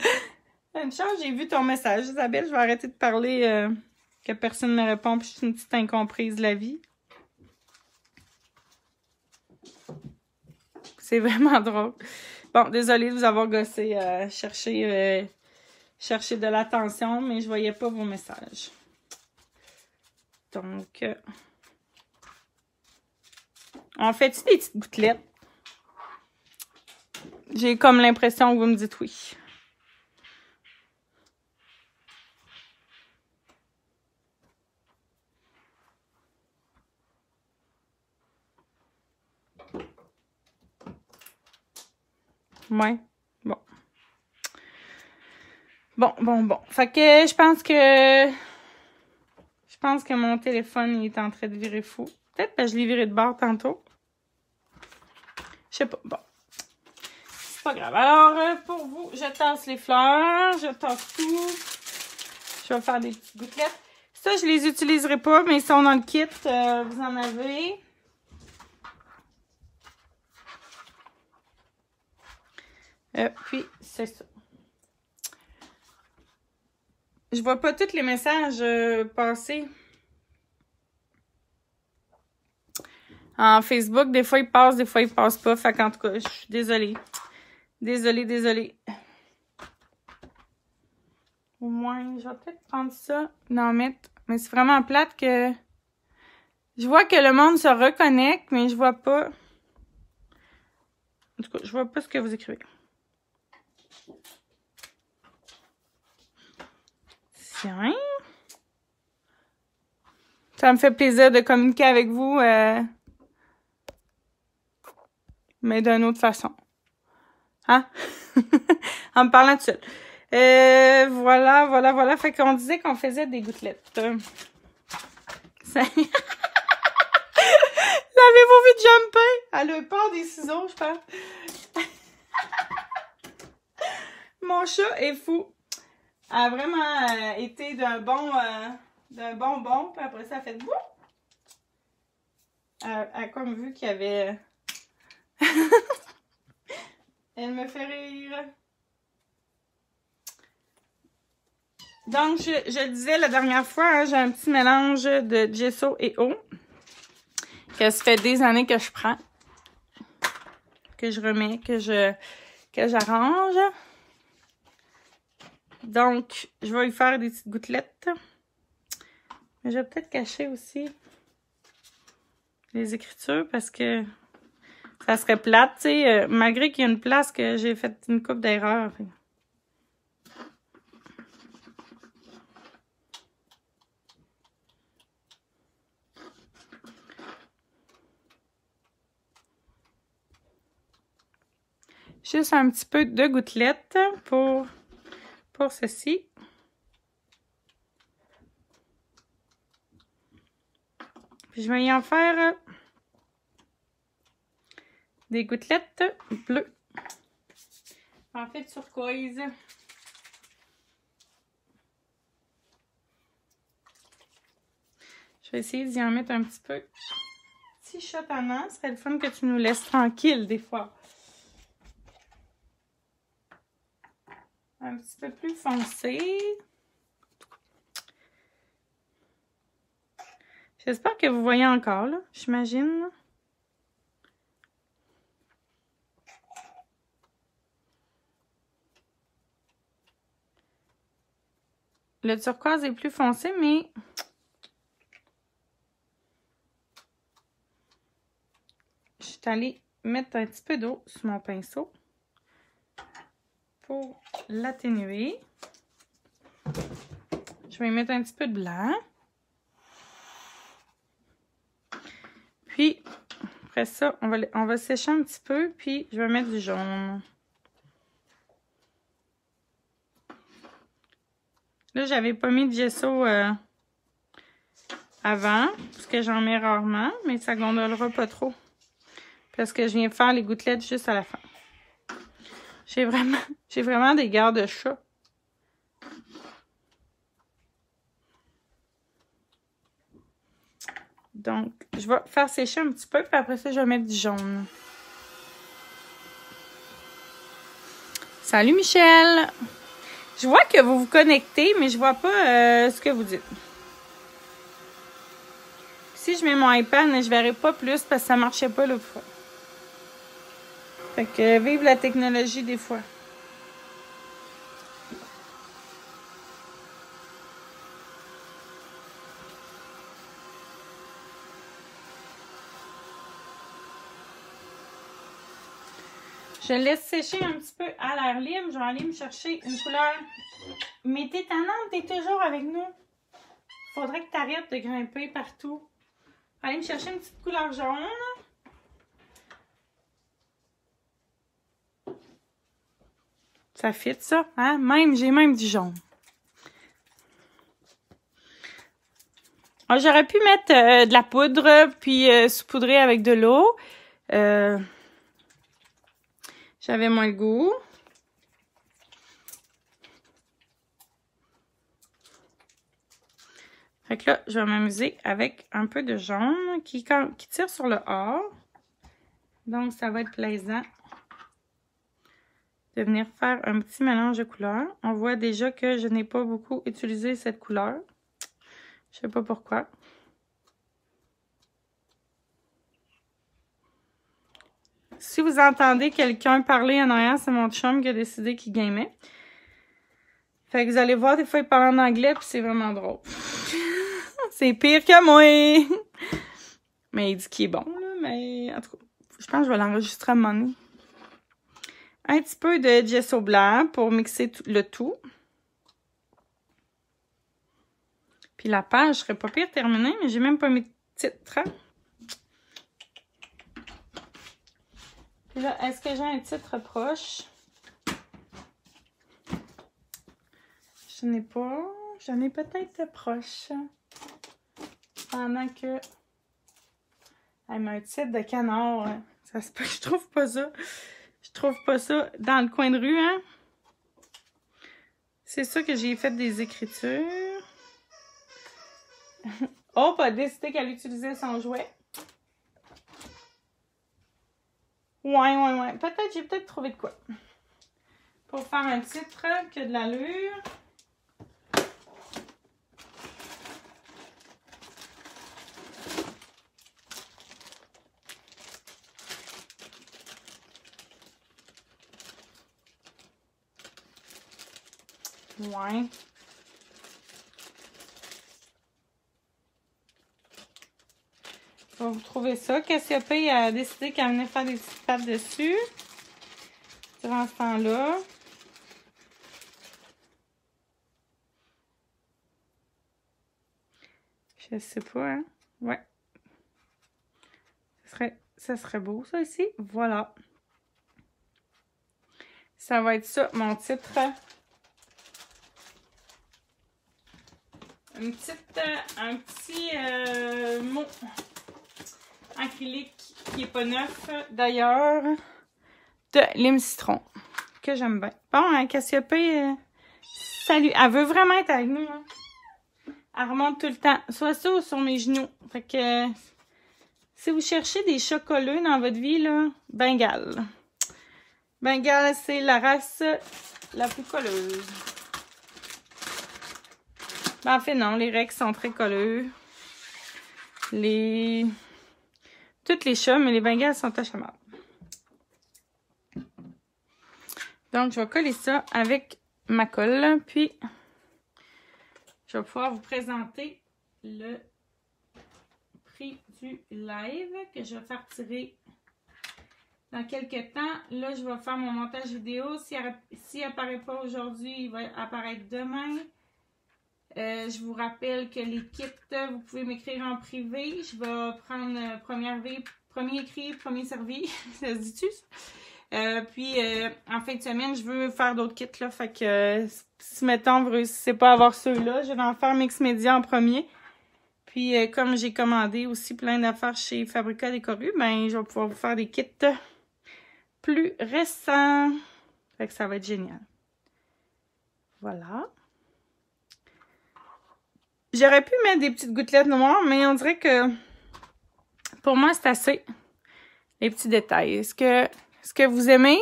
Une j'ai vu ton message, Isabelle. Je vais arrêter de parler euh, que personne ne me répond, je suis une petite incomprise de la vie. C'est vraiment drôle. Bon, désolée de vous avoir gossé, à euh, chercher, euh, chercher de l'attention, mais je voyais pas vos messages. Donc, en on fait-tu des petites gouttelettes? J'ai comme l'impression que vous me dites oui. Ouais. Bon. Bon, bon, bon. Fait que je pense que. Je pense que mon téléphone il est en train de virer fou. Peut-être que je l'ai viré de bord tantôt. Je sais pas. Bon. C'est pas grave. Alors, euh, pour vous, je tasse les fleurs, je tasse tout. Je vais faire des petites gouttelettes. Ça, je les utiliserai pas, mais ils sont dans le kit. vous en avez. Euh, puis, c'est ça. Je vois pas tous les messages euh, passer. En Facebook, des fois, ils passent, des fois, ils passent pas. Fait qu'en tout cas, je suis désolée. Désolée, désolée. Au moins, je vais peut-être prendre ça, Non, mettre. Mais c'est vraiment plate que... Je vois que le monde se reconnecte, mais je vois pas... En tout cas, je vois pas ce que vous écrivez. Tiens. Ça me fait plaisir de communiquer avec vous, euh, mais d'une autre façon. Hein? en me parlant de ça. Euh, voilà, voilà, voilà. Fait qu'on disait qu'on faisait des gouttelettes. L'avez-vous vu de jumper? Elle a peur des ciseaux, je pense. Mon chat est fou. Elle a vraiment euh, été d'un bon, euh, d'un bon bon, puis après ça, elle a fait boum. Elle, a comme vu qu'il y avait. Euh, elle me fait rire. Donc, je, disais la dernière fois, hein, j'ai un petit mélange de gesso et eau que ça fait des années que je prends, que je remets, que je que j'arrange. Donc, je vais lui faire des petites gouttelettes. Mais je vais peut-être cacher aussi les écritures parce que ça serait plate, tu sais, euh, malgré qu'il y a une place que j'ai fait une coupe d'erreur. Juste un petit peu de gouttelettes pour pour ceci. je vais y en faire euh, des gouttelettes bleues. En fait, turquoise. Je vais essayer d'y en mettre un petit peu. Petit chatonnant, ce serait le fun que tu nous laisses tranquille des fois. un petit peu plus foncé. J'espère que vous voyez encore, là, j'imagine. Le turquoise est plus foncé, mais... Je suis allée mettre un petit peu d'eau sur mon pinceau pour l'atténuer. Je vais mettre un petit peu de blanc. Puis, après ça, on va, on va sécher un petit peu, puis je vais mettre du jaune. Là, j'avais pas mis de gesso euh, avant, parce que j'en mets rarement, mais ça gondolera pas trop. Parce que je viens faire les gouttelettes juste à la fin. J'ai vraiment, j'ai vraiment des gardes chats. Donc, je vais faire sécher un petit peu, puis après ça, je vais mettre du jaune. Salut Michel! Je vois que vous vous connectez, mais je vois pas euh, ce que vous dites. Si je mets mon iPad, je verrai pas plus parce que ça marchait pas l'autre fois. Fait que euh, vive la technologie des fois. Je laisse sécher un petit peu à l'air libre. Je vais aller me chercher une couleur. Mais t'es tannante, t'es toujours avec nous. Faudrait que t'arrêtes de grimper partout. Allez me chercher une petite couleur jaune. Ça fit, ça. Hein? Même, j'ai même du jaune. Ah, j'aurais pu mettre euh, de la poudre, puis euh, saupoudrer avec de l'eau. Euh, j'avais moins le goût. Fait que là, je vais m'amuser avec un peu de jaune qui, qui tire sur le or. Donc, ça va être plaisant de venir faire un petit mélange de couleurs. On voit déjà que je n'ai pas beaucoup utilisé cette couleur. Je sais pas pourquoi. Si vous entendez quelqu'un parler en arrière, c'est mon chum qui a décidé qu'il gagnait. Fait que vous allez voir, des fois, il parle en anglais, puis c'est vraiment drôle. c'est pire que moi! mais il dit qu'il est bon, là, mais je pense que je vais l'enregistrer à un moment un petit peu de gesso blanc pour mixer le tout. Puis la page serait pas pire terminée, mais j'ai même pas mis de titre. Hein. Puis là, est-ce que j'ai un titre proche? Je n'ai pas. J'en ai peut-être proche. Pendant que. Elle m'a un titre de canard. Hein. Ça se peut je trouve pas ça. Je trouve pas ça dans le coin de rue, hein? C'est ça que j'ai fait des écritures. Oh, pas décidé qu'elle utilisait son jouet. Ouais, ouais, ouais. Peut-être, j'ai peut-être trouvé de quoi. Pour faire un titre que de l'allure. vous trouvez ça. Cassiopée a décidé qu'elle venait faire des petites pattes dessus. Durant ce temps-là. Je sais pas, hein? Ouais. Ça serait, ça serait beau, ça, ici. Voilà. Ça va être ça, mon titre. Euh, un petit euh, mot acrylique qui n'est pas neuf d'ailleurs de lime citron que j'aime bien. Bon, hein, Cassiopée, euh, salut. Elle veut vraiment être avec nous. Hein. Elle remonte tout le temps, soit ça sur mes genoux. Fait que si vous cherchez des chocolats dans votre vie, là, Bengale. Bengale, c'est la race la plus colleuse. Ben, en fait, non, les rex sont très colleux. Les... Toutes les chats, mais les bengals sont achamables. Donc, je vais coller ça avec ma colle, puis je vais pouvoir vous présenter le prix du live que je vais faire tirer dans quelques temps. Là, je vais faire mon montage vidéo. S'il n'apparaît pas aujourd'hui, il va apparaître demain. Euh, je vous rappelle que les kits, vous pouvez m'écrire en privé. Je vais prendre euh, première vie, premier écrit, premier servi. ça se dit-tu? Euh, puis en fin de semaine, je veux faire d'autres kits. Là, fait que si temps vous réussissez pas à avoir ceux-là, je vais en faire Mix média en premier. Puis comme j'ai commandé aussi plein d'affaires chez Fabrica Décoru, ben je vais pouvoir vous faire des kits plus récents. Fait que ça va être génial. Voilà. J'aurais pu mettre des petites gouttelettes noires, mais on dirait que pour moi, c'est assez. Les petits détails. Est-ce que, est ce que vous aimez?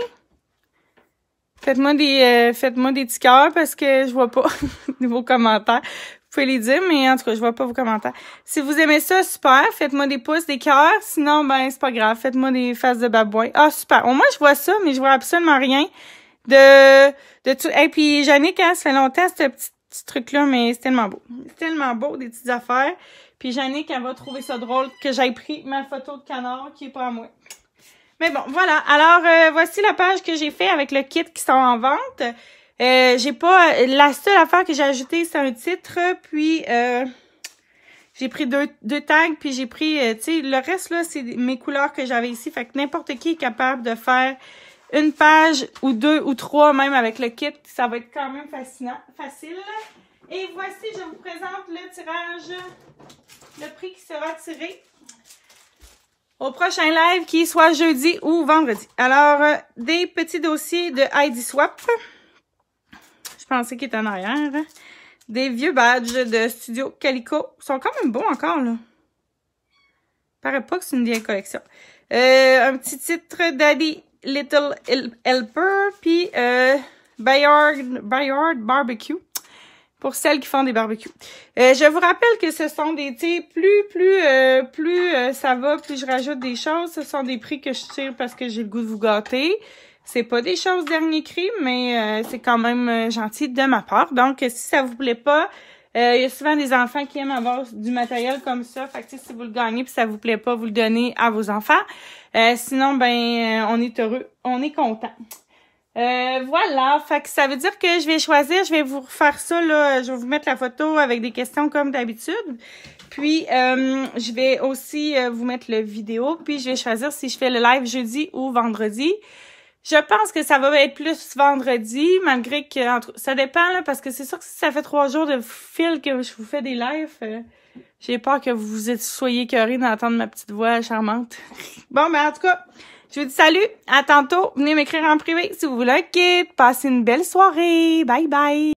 Faites-moi des, euh, faites-moi des petits cœurs parce que je vois pas vos commentaires. Vous pouvez les dire, mais en tout cas, je vois pas vos commentaires. Si vous aimez ça, super. Faites-moi des pouces, des cœurs. Sinon, ben, c'est pas grave. Faites-moi des faces de babouin. Ah, super. Au moins, je vois ça, mais je vois absolument rien de, de tout. Et puis, Jannick, hein, ça fait longtemps, cette petite petit truc-là, mais c'est tellement beau. C'est tellement beau, des petites affaires. Puis Jannick, elle va trouver ça drôle que j'aille pris ma photo de canard qui est pas à moi. Mais bon, voilà. Alors, euh, voici la page que j'ai fait avec le kit qui sont en vente. Euh, j'ai pas... La seule affaire que j'ai ajoutée, c'est un titre, puis... Euh, j'ai pris deux, deux tags, puis j'ai pris, tu sais, le reste, là, c'est mes couleurs que j'avais ici. Fait que n'importe qui est capable de faire une page ou deux ou trois même avec le kit. Ça va être quand même fascinant, facile. Et voici, je vous présente le tirage, le prix qui sera tiré au prochain live qui soit jeudi ou vendredi. Alors, euh, des petits dossiers de ID Swap. Je pensais qu'il était en arrière. Des vieux badges de Studio Calico. Ils sont quand même bons encore, là. Paraît pas que c'est une vieille collection. Euh, un petit titre d'Ali Little Helper, puis euh, Bayard, Barbecue pour celles qui font des barbecues. Euh, je vous rappelle que ce sont des, tu plus, plus, euh, plus euh, ça va, plus je rajoute des choses. Ce sont des prix que je tire parce que j'ai le goût de vous gâter. C'est pas des choses dernier cri, mais c'est quand même gentil de ma part. Donc, si ça vous plaît pas, il y a souvent des enfants qui aiment avoir du matériel comme ça. Fait que si vous le gagnez puis ça vous plaît pas, vous le donnez à vos enfants. Euh, sinon, ben, euh, on est heureux, on est content. Euh, voilà, fait que ça veut dire que je vais choisir, je vais vous refaire ça, là, je vais vous mettre la photo avec des questions comme d'habitude. Puis, je vais aussi vous mettre le vidéo, puis je vais choisir si je fais le live jeudi ou vendredi. Je pense que ça va être plus vendredi, malgré que ça dépend, là, parce que c'est sûr que si ça fait trois jours de fil que je vous fais des lives, j'ai peur que vous vous soyez curieux d'entendre ma petite voix charmante. bon, mais en tout cas, je vous dis salut, à tantôt. Venez m'écrire en privé si vous voulez. kit. passez une belle soirée. Bye bye.